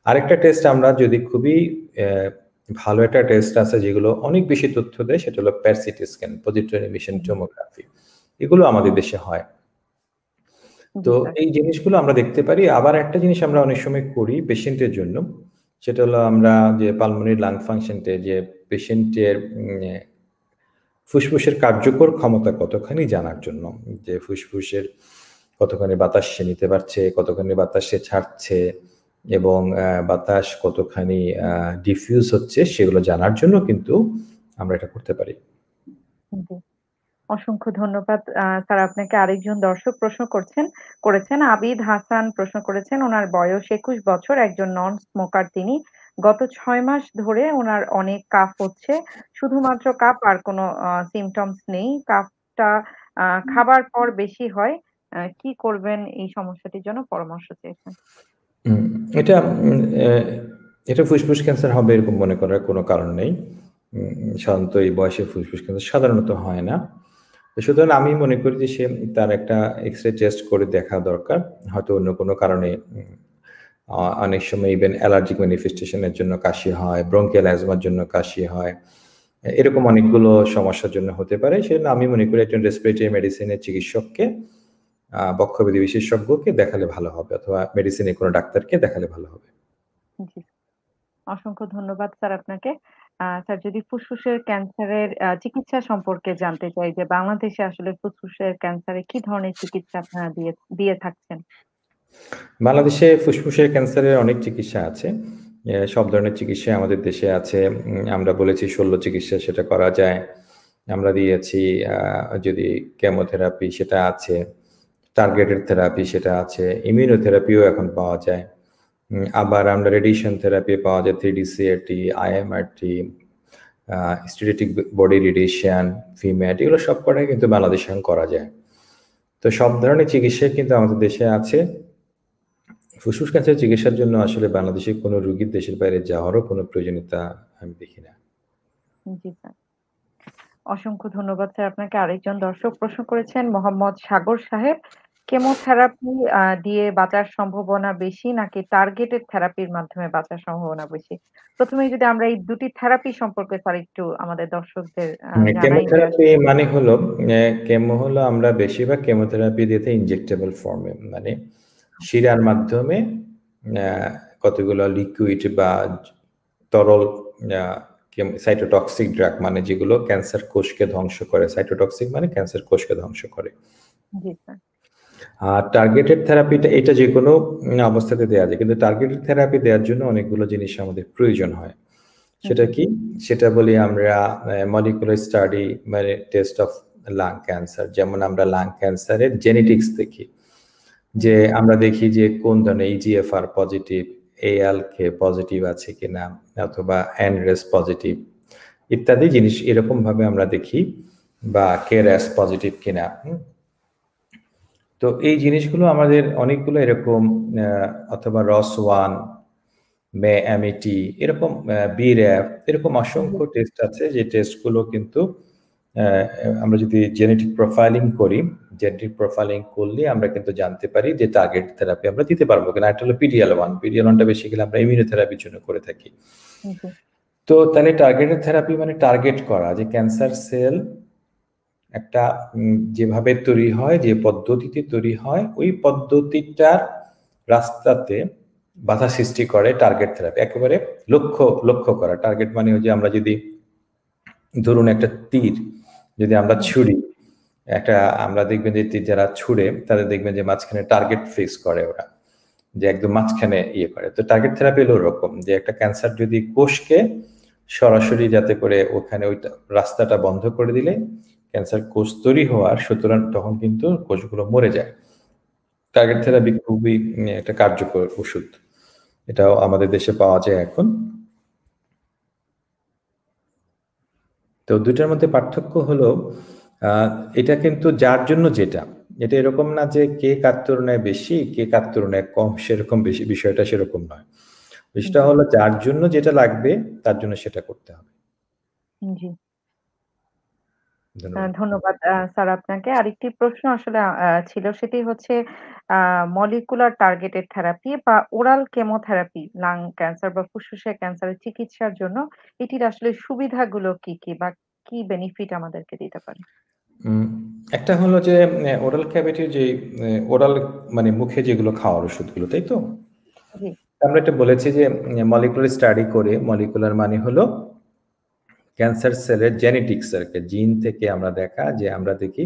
আরেকটা টেস্ট আমরা যদি খুবই ভালো একটা টেস্ট আছে যেগুলো অনেক বেশি তথ্য দেয় সেটা হলো PET CT scan positron emission tomography এগুলো আমাদের দেশে হয় তো এই জিনিসগুলো আমরা দেখতে পারি আবার একটা জিনিস আমরা অনেক সময় করি পেশেন্টের জন্য সেটা হলো আমরা যে পালমোনির লাং ফাংশনতে যে পেশেন্টের ফুসফুসের কার্যকর ক্ষমতা কতখানি জানার জন্য যে ফুসফুসের কতখানি বাতাস সে নিতে পারছে কতখানি বাতাস সে ছাড়ছে এবং বাতাস কতখানি ডিফিউজ হচ্ছে সেগুলো জানার জন্য কিন্তু আমরা এটা করতে পারি অসংখ্য ধন্যবাদ স্যার আপনাকে আরেকজন দর্শক প্রশ্ন করছেন করেছেন আবিদ হাসান প্রশ্ন করেছেন ওনার বয়স একুশ বছর একজন নন স্মোকার তিনি গত ছয় মাস ধরে ওনার অনেক কাফ হচ্ছে শুধুমাত্র কাপ আর কোনো সিমটমস নেই কাফটা খাবার পর বেশি হয় কি করবেন এই সমস্যাটির জন্য পরামর্শ চেয়েছেন এটা এটা ফুসফুস ক্যান্সার হবে এরকম মনে করার কোনো কারণ নেই সাধারণত এই বয়সে ফুসফুস ক্যান্সার সাধারণত হয় না সুতরাং আমি মনে করি যে সে তার একটা এক্স রে টেস্ট করে দেখা দরকার হয়তো অন্য কোনো কারণে অনেক সময় ইভেন অ্যালার্জিক ম্যানিফেস্টেশনের জন্য কাশি হয় ব্রঙ্কিয়াল অ্যাজমার জন্য কাশি হয় এরকম অনেকগুলো সমস্যার জন্য হতে পারে সেজন্য আমি মনে করি একজন রেসপিরেটরি মেডিসিনের চিকিৎসককে বক্ষবিধি বিশেষজ্ঞকে দেখালে ভালো হবে অথবা মেডিসিনে কোনো ডাক্তারকে দেখালে ভালো হবে অসংখ্য ধন্যবাদ স্যার আপনাকে স্যার যদি ফুসফুসের ক্যান্সারের চিকিৎসা সম্পর্কে জানতে চাই যে বাংলাদেশে আসলে ফুসফুসের ক্যান্সারে কি ধরনের চিকিৎসা আপনারা দিয়ে দিয়ে থাকছেন বাংলাদেশে ফুসফুসের ক্যান্সারের অনেক চিকিৎসা আছে সব ধরনের চিকিৎসা আমাদের দেশে আছে আমরা বলেছি শল্য চিকিৎসা সেটা করা যায় আমরা দিয়েছি যদি কেমোথেরাপি সেটা আছে টার্গেটেড থেরাপি সেটা আছে ইমিউনোথেরাপিও এখন পাওয়া যায় আবার আমরা রেডিয়েশন থেরাপি পাওয়া যায় three DCRT IMRT static body radiation VMAT এগুলো সব কটাই কিন্তু বাংলাদেশে করা যায় তো সব ধরনের চিকিৎসা কিন্তু আমাদের দেশে আছে ফুসফুস ক্যান্সার চিকিৎসার জন্য আসলে বাংলাদেশে কোনো রুগীর দেশের বাইরে যাওয়ারও কোনো প্রয়োজনীয়তা আমি দেখি না জি স্যার অসংখ্য ধন্যবাদ স্যার আপনাকে আরেকজন দর্শক প্রশ্ন করেছেন মোহাম্মদ সাগর সাহেব কেমোথেরাপি দিয়ে বাঁচার সম্ভাবনা বেশি নাকি টার্গেটেড থেরাপির মাধ্যমে বাঁচার সম্ভাবনা বেশি প্রথমে যদি আমরা এই দুটি থেরাপি সম্পর্কে স্যার একটু আমাদের দর্শকদের মানে কেমোথেরাপি মানে হলো কেমো হলো আমরা বেশিরভাগ কেমোথেরাপি দিতে ইনজেক্টেবল ফর্মে মানে শিরার মাধ্যমে কতগুলো লিকুইড বা তরল সাইটোটক্সিক ড্রাগ মানে যেগুলো ক্যান্সার কোষকে ধ্বংস করে সাইটোটক্সিক মানে ক্যান্সার কোষকে ধ্বংস করে আর টার্গেটেড থেরাপিটা এটা যে কোনো অবস্থাতে দেওয়া যায় কিন্তু টার্গেটেড থেরাপি দেওয়ার জন্য অনেকগুলো জিনিস আমাদের প্রয়োজন হয় সেটা আচ্ছা। কি সেটা বলি আমরা মলিকুলার স্টাডি মানে টেস্ট অফ লাং ক্যান্সার যেমন আমরা লাং ক্যান্সারের জেনেটিক্স দেখি যে আমরা দেখি যে কোন ধরনের EGFR e positive ALK positive আছে কিনা অথবা রেস পজিটিভ ইত্যাদি জিনিস এরকমভাবে আমরা দেখি বা কে রেস পজিটিভ কিনা তো এই জিনিসগুলো আমাদের অনেকগুলো এরকম অথবা রস ওয়ান মে এমিটি e এরকম বি র্যাপ এরকম অসংখ্য টেস্ট আছে যে টেস্টগুলো কিন্তু আমরা যদি জেনেটিক প্রোফাইলিং করি জেনেটিক প্রোফাইলিং করলে আমরা কিন্তু জানতে পারি যে টার্গেট থেরাপি আমরা দিতে পারবো কিনা এটা হলো পিডিএল ওয়ান পিডিএল ওয়ানটা বেশি গেলে আমরা ইমিউনোথেরাপির জন্য করে থাকি তো তাহলে টার্গেট থেরাপি মানে টার্গেট করা যে ক্যান্সার সেল একটা যেভাবে তৈরি হয় যে পদ্ধতিতে তৈরি হয় ওই পদ্ধতিটার রাস্তাতে বাধা সৃষ্টি করে টার্গেট থেরাপি একেবারে লক্ষ্য লক্ষ্য করা টার্গেট মানে যে আমরা যদি ধরুন একটা তীর যদি আমরা ছুড়ি একটা আমরা দেখবেন যে যারা ছুড়ে তাদের দেখবেন যে মাঝখানে টার্গেট ফিক্স করে ওরা যে একদম মাঝখানে ইয়ে করে তো টার্গেট থেরাপি হলো ওরকম যে একটা ক্যান্সার যদি কোষকে সরাসরি যাতে করে ওখানে ওই রাস্তাটা বন্ধ করে দিলে ক্যান্সার কোষ তৈরি হওয়ার সুতরাং তখন কিন্তু কোষগুলো মরে যায় টার্গেট থেরাপি খুবই একটা কার্যকর ওষুধ এটাও আমাদের দেশে পাওয়া যায় এখন তো দুটার মধ্যে পার্থক্য হলো এটা কিন্তু যার জন্য যেটা এটা এরকম না যে কে কার তুলনায় বেশি কে কার তুলনায় কম সেরকম বেশি বিষয়টা সেরকম নয় বিষয়টা হলো যার জন্য যেটা লাগবে তার জন্য সেটা করতে হবে জি ধন্যবাদ। ধন্যবাদ স্যার আপনাকে। আরেকটি প্রশ্ন আসলে ছিল সেটি হচ্ছে মলিকুলার টার্গেটেড থেরাপি বা ওরাল কেমোথেরাপি লাং ক্যান্সার বা ফুসফুসের ক্যান্সারের চিকিৎসার জন্য এটির আসলে সুবিধাগুলো কি, কি বা কি বেনিফিট আমাদেরকে দিতে পারে? একটা হলো যে ওরাল ক্যাভিটির যে ওরাল মানে মুখে যেগুলো খাওয়ার ওষুধগুলো, তাই তো? জি। আমরা এটা বলেছি যে মলিকুলার স্টাডি করে মলিকুলার মানে হলো ক্যান্সার সেলের জেনেটিক্স আর জিন থেকে আমরা দেখা যে আমরা দেখি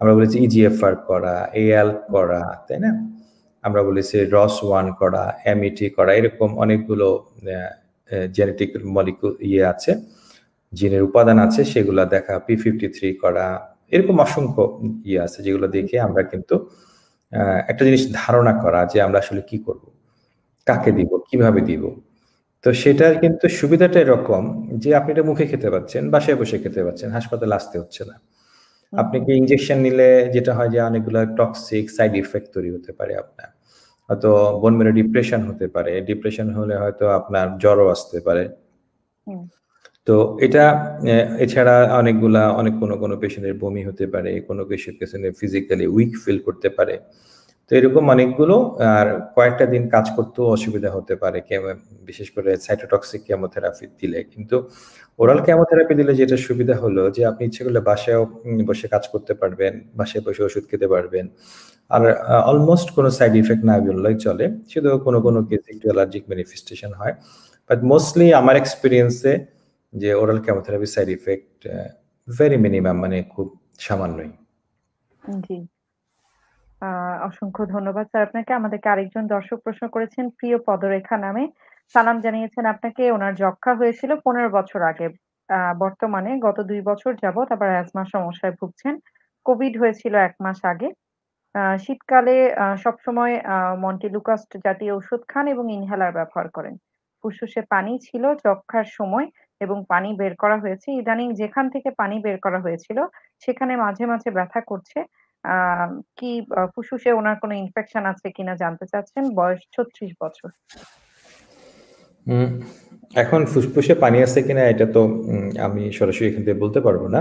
আমরা বলেছি ইজিএফআর e করা এল করা তাই না আমরা বলেছি রস ওয়ান করা এমইটি e করা এরকম অনেকগুলো জেনেটিক মলিকুল ইয়ে আছে জিনের উপাদান আছে সেগুলো দেখা পি ফিফটি থ্রি করা এরকম অসংখ্য ইয়ে আছে যেগুলো দেখে আমরা কিন্তু একটা জিনিস ধারণা করা যে আমরা আসলে কি করব কাকে দিব কিভাবে দিব তো সেটার কিন্তু সুবিধাটা এরকম যে আপনি এটা মুখে খেতে পাচ্ছেন বাসায় বসে খেতে পাচ্ছেন হাসপাতালে আসতে হচ্ছে না আপনি কি ইঞ্জেকশন নিলে যেটা হয় যে অনেকগুলো টক্সিক সাইড ইফেক্ট তৈরি হতে পারে আপনার হয়তো মেরে ডিপ্রেশন হতে পারে ডিপ্রেশন হলে হয়তো আপনার জ্বরও আসতে পারে তো এটা এছাড়া অনেকগুলা অনেক কোনো কোনো পেশেন্টের বমি হতে পারে কোনো পেশেন্ট পেশেন্টের ফিজিক্যালি উইক ফিল করতে পারে তো এরকম অনেকগুলো আর কয়েকটা দিন কাজ করতেও অসুবিধা হতে পারে বিশেষ করে সাইটোটক্সিক কেমোথেরাপি দিলে কিন্তু ওরাল কেমোথেরাপি দিলে যেটা সুবিধা হলো যে আপনি ইচ্ছে করলে বাসায় বসে কাজ করতে পারবেন বাসায় বসে ওষুধ খেতে পারবেন আর অলমোস্ট কোনো সাইড ইফেক্ট না বললেই চলে শুধু কোনো কোনো কেস একটু অ্যালার্জিক ম্যানিফেস্টেশন হয় বাট মোস্টলি আমার এক্সপিরিয়েন্সে যে oral chemotherapy side effect very minimum মানে খুব সামান্যই জি আহ অসংখ্য ধন্যবাদ স্যার আপনাকে আমাদেরকে আরেকজন দর্শক প্রশ্ন করেছেন প্রিয় পদরেখা নামে সালাম জানিয়েছেন আপনাকে ওনার যক্ষা হয়েছিল পনেরো বছর আগে বর্তমানে গত দুই বছর যাবৎ আবার অ্যাজমা সমস্যায় ভুগছেন কোভিড হয়েছিল এক মাস আগে শীতকালে সবসময় মন্টিলুকাস্ট জাতীয় ওষুধ খান এবং ইনহেলার ব্যবহার করেন ফুসফুসে পানি ছিল যক্ষার সময় এবং পানি বের করা হয়েছে ইদানিং যেখান থেকে পানি বের করা হয়েছিল সেখানে মাঝে মাঝে ব্যথা করছে কি ফুসফুসে ওনার কোনো ইনফেকশন আছে কিনা জানতে চাচ্ছেন বয়স ছত্রিশ বছর এখন ফুসফুসে পানি আছে কিনা এটা তো আমি সরাসরি এখান থেকে বলতে পারবো না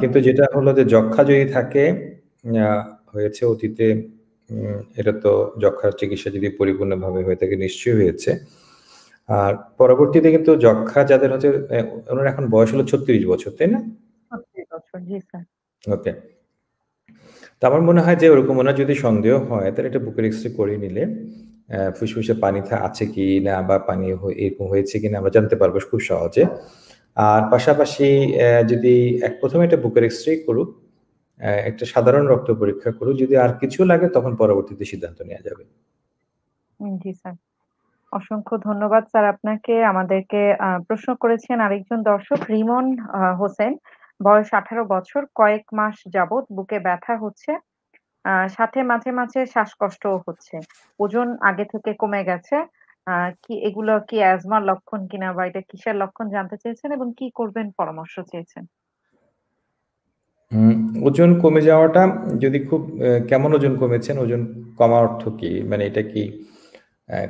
কিন্তু যেটা হলো যে যক্ষা যদি থাকে হয়েছে অতীতে এটা তো যক্ষার চিকিৎসা যদি পরিপূর্ণভাবে হয়ে থাকে নিশ্চয়ই হয়েছে আর পরবর্তীতে কিন্তু যক্ষা যাদের হচ্ছে ওনার এখন বয়স হলো ছত্রিশ বছর তাই না ওকে তো আমার মনে হয় যে ওরকম ওনার যদি সন্দেহ হয় তাহলে একটা বুকের এক্সরে করে নিলে ফুসফুসে পানি আছে কি না বা পানি এরকম হয়েছে কি না আমরা জানতে পারবো খুব সহজে আর পাশাপাশি যদি এক প্রথমে একটা বুকের এক্সরে করুক একটা সাধারণ রক্ত পরীক্ষা করুক যদি আর কিছু লাগে তখন পরবর্তীতে সিদ্ধান্ত নেওয়া যাবে জি স্যার অসংখ্য ধন্যবাদ স্যার আপনাকে আমাদেরকে প্রশ্ন করেছেন আরেকজন দর্শক রিমন হোসেন বয়স আঠারো বছর কয়েক মাস যাবৎ বুকে ব্যথা হচ্ছে সাথে মাঝে মাঝে শ্বাসকষ্টও হচ্ছে ওজন আগে থেকে কমে গেছে কি এগুলো কি অ্যাজমার লক্ষণ কিনা বা এটা কিসের লক্ষণ জানতে চেয়েছেন এবং কি করবেন পরামর্শ চেয়েছেন ওজন কমে যাওয়াটা যদি খুব কেমন ওজন কমেছেন ওজন কমার অর্থ কি মানে এটা কি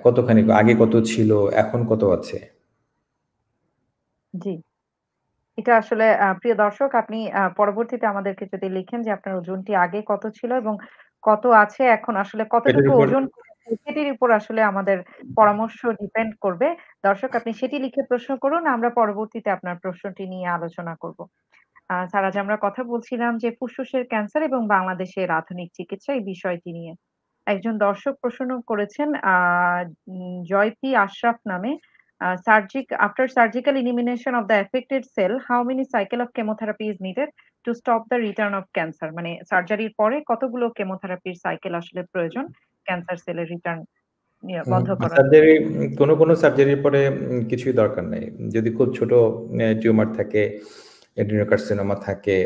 কতখানি আগে কত ছিল এখন কত আছে জি এটা আসলে প্রিয় দর্শক আপনি পরবর্তীতে আমাদেরকে যদি লিখেন যে আপনার ওজনটি আগে কত ছিল এবং কত আছে এখন আসলে কতটুকু ওজন সেটির উপর আসলে আমাদের পরামর্শ ডিপেন্ড করবে দর্শক আপনি সেটি লিখে প্রশ্ন করুন আমরা পরবর্তীতে আপনার প্রশ্নটি নিয়ে আলোচনা করব স্যার আজ আমরা কথা বলছিলাম যে ফুসফুসের ক্যান্সার এবং বাংলাদেশের আধুনিক চিকিৎসা এই বিষয়টি নিয়ে একজন দর্শক প্রশ্ন করেছেন আহ জয়তি আশরাফ নামে Uh, surgic after surgical elimination of the affected cell how many cycle of chemotherapy is needed to stop the return of cancer মানে সার্জারির পরে কতগুলো কেমোথেরাপির সাইকেল আসলে প্রয়োজন ক্যান্সার সেলের রিটার্ন সার্জারি কোনো কোনো সার্জারির পরে কিছুই দরকার নেই যদি খুব ছোট টিউমার থাকে এড্রিনোকার্সিনোমা থাকে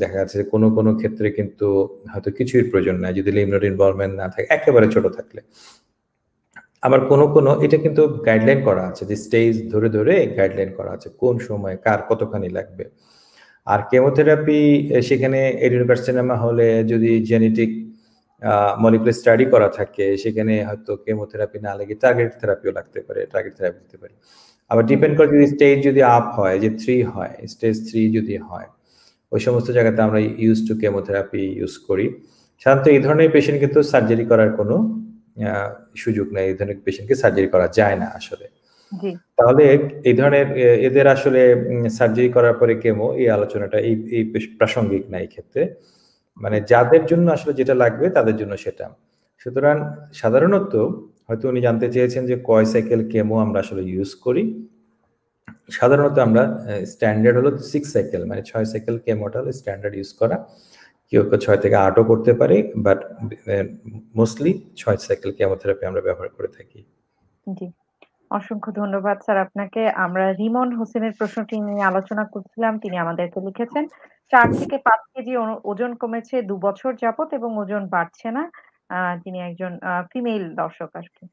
দেখা যাচ্ছে কোনো কোনো ক্ষেত্রে কিন্তু হয়তো কিছুই প্রয়োজন নাই যদি লিমনোড ইনভলভমেন্ট না থাকে একেবারে ছোট থাকলে আবার কোনো কোনো এটা কিন্তু গাইডলাইন করা আছে যে স্টেজ ধরে ধরে গাইডলাইন করা আছে কোন সময় কার কতখানি লাগবে আর কেমোথেরাপি সেখানে এডিনোকার সিনেমা হলে যদি জেনেটিক মলিকুলার স্টাডি করা থাকে সেখানে হয়তো কেমোথেরাপি না লাগে টার্গেট থেরাপিও লাগতে পারে টার্গেট থেরাপি দিতে পারে আবার ডিপেন্ড করে যদি স্টেজ যদি আপ হয় যে থ্রি হয় স্টেজ থ্রি যদি হয় ওই সমস্ত জায়গাতে আমরা ইউজ টু কেমোথেরাপি ইউজ করি সাধারণত এই ধরনের পেশেন্ট কিন্তু সার্জারি করার কোনো সুযোগ নেই এই ধরনের পেশেন্টকে সার্জারি করা যায় না আসলে তাহলে এই ধরনের এদের আসলে সার্জারি করার পরে কেমো এই আলোচনাটা এই এই প্রাসঙ্গিক না এই ক্ষেত্রে মানে যাদের জন্য আসলে যেটা লাগবে তাদের জন্য সেটা সুতরাং সাধারণত হয়তো উনি জানতে চেয়েছেন যে কয় সাইকেল কেমো আমরা আসলে ইউজ করি সাধারণত আমরা স্ট্যান্ডার্ড হলো সিক্স সাইকেল মানে ছয় সাইকেল কেমোটা হলো স্ট্যান্ডার্ড ইউজ করা কেউ কেউ ছয় থেকে আটও করতে পারে বাট মোস্টলি uh, ছয় সাইকেল কেমোথেরাপি আমরা ব্যবহার করে থাকি জি অসংখ্য ধন্যবাদ স্যার আপনাকে আমরা রিমন হোসেনের প্রশ্নটি নিয়ে আলোচনা করছিলাম তিনি আমাদেরকে লিখেছেন চার থেকে পাঁচ কেজি ওজন কমেছে দু বছর যাবত এবং ওজন বাড়ছে না তিনি একজন ফিমেল দর্শক আর কি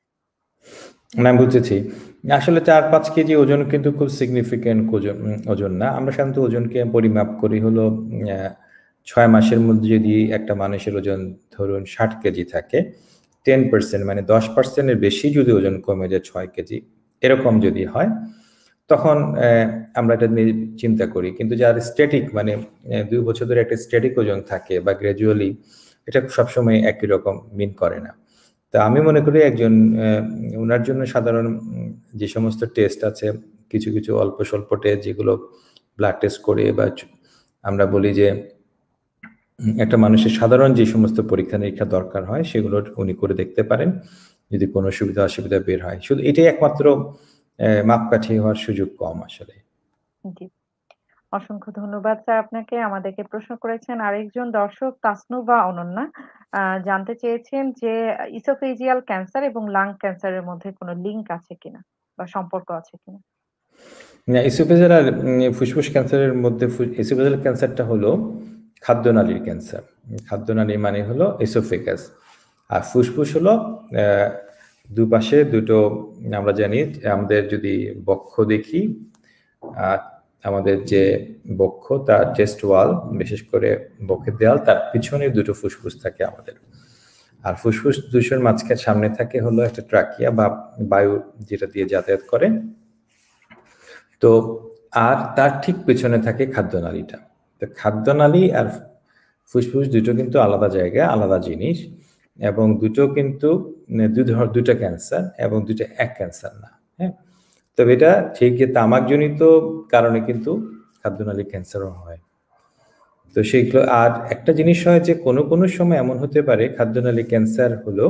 না বুঝেছি আসলে চার পাঁচ কেজি ওজন কিন্তু খুব সিগনিফিকেন্ট ওজন না আমরা সাধারণত ওজনকে পরিমাপ করি হলো আহ ছয় মাসের মধ্যে যদি একটা মানুষের ওজন ধরুন ষাট কেজি থাকে টেন পার্সেন্ট মানে দশ পার্সেন্টের বেশি যদি ওজন কমে যায় ছয় কেজি এরকম যদি হয় তখন আমরা এটা নিয়ে চিন্তা করি কিন্তু যার স্ট্যাটিক মানে দুই বছর ধরে একটা স্ট্যাটিক ওজন থাকে বা গ্র্যাজুয়ালি এটা সবসময় একই রকম মিন করে না তা আমি মনে করি একজন ওনার জন্য সাধারণ যে সমস্ত টেস্ট আছে কিছু কিছু অল্প স্বল্প টেস্ট যেগুলো ব্লাড টেস্ট করে বা আমরা বলি যে একটা মানুষের সাধারণ যে সমস্ত পরীক্ষা নিরীক্ষা দরকার হয় সেগুলো উনি করে দেখতে পারেন যদি কোনো সুবিধা অসুবিধা বের হয় শুধু এটাই একমাত্র মাপকাঠি হওয়ার সুযোগ কম আসলে অসংখ্য ধন্যবাদ স্যার আপনাকে আমাদেরকে প্রশ্ন করেছেন আরেকজন দর্শক তাসনুবা অনন্যা জানতে চেয়েছেন যে ইসোফেজিয়াল ক্যান্সার এবং লাং ক্যান্সারের মধ্যে কোনো লিংক আছে কিনা বা সম্পর্ক আছে কিনা না ইসোফেজিয়াল ফুসফুস ক্যান্সারের মধ্যে ইসোফেজিয়াল ক্যান্সারটা হলো খাদ্যনালীর ক্যান্সার খাদ্যনালী মানে হলো এসোফেকাস আর ফুসফুস হলো দুপাশে দুটো আমরা জানি আমাদের যদি বক্ষ দেখি আমাদের যে বক্ষ তার চেস্ট ওয়াল বিশেষ করে বক্ষের দেয়াল তার পিছনে দুটো ফুসফুস থাকে আমাদের আর ফুসফুস দূষণ মাঝখানে সামনে থাকে হলো একটা ট্রাকিয়া বা বায়ু যেটা দিয়ে যাতায়াত করে তো আর তার ঠিক পিছনে থাকে খাদ্যনালীটা তো নালী আর ফুসফুস দুটো কিন্তু আলাদা জায়গা আলাদা জিনিস এবং দুটো কিন্তু দুটা দুটো ক্যান্সার এবং দুটো এক ক্যান্সার না হ্যাঁ তবে এটা ঠিক যে তামাকজনিত কারণে কিন্তু খাদ্যনালী ক্যান্সারও হয় তো সেইগুলো আর একটা জিনিস হয় যে কোনো কোনো সময় এমন হতে পারে খাদ্যনালী ক্যান্সার হলো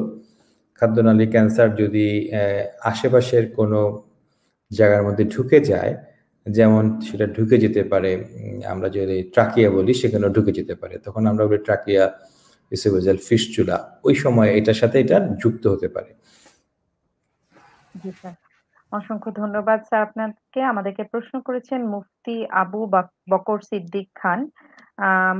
খাদ্যনালী ক্যান্সার যদি আশেপাশের কোনো জায়গার মধ্যে ঢুকে যায় যেমন সেটা ঢুকে যেতে পারে আমরা যদি ট্রাকিয়া বলি সেখানেও ঢুকে যেতে পারে তখন আমরা বলি ট্রাকিয়া ইসেভেজাল চুলা ওই সময় এটার সাথে এটা যুক্ত হতে পারে অসংখ্য ধন্যবাদ স্যার আপনাকে আমাদেরকে প্রশ্ন করেছেন মুফতি আবু বকর সিদ্দিক খান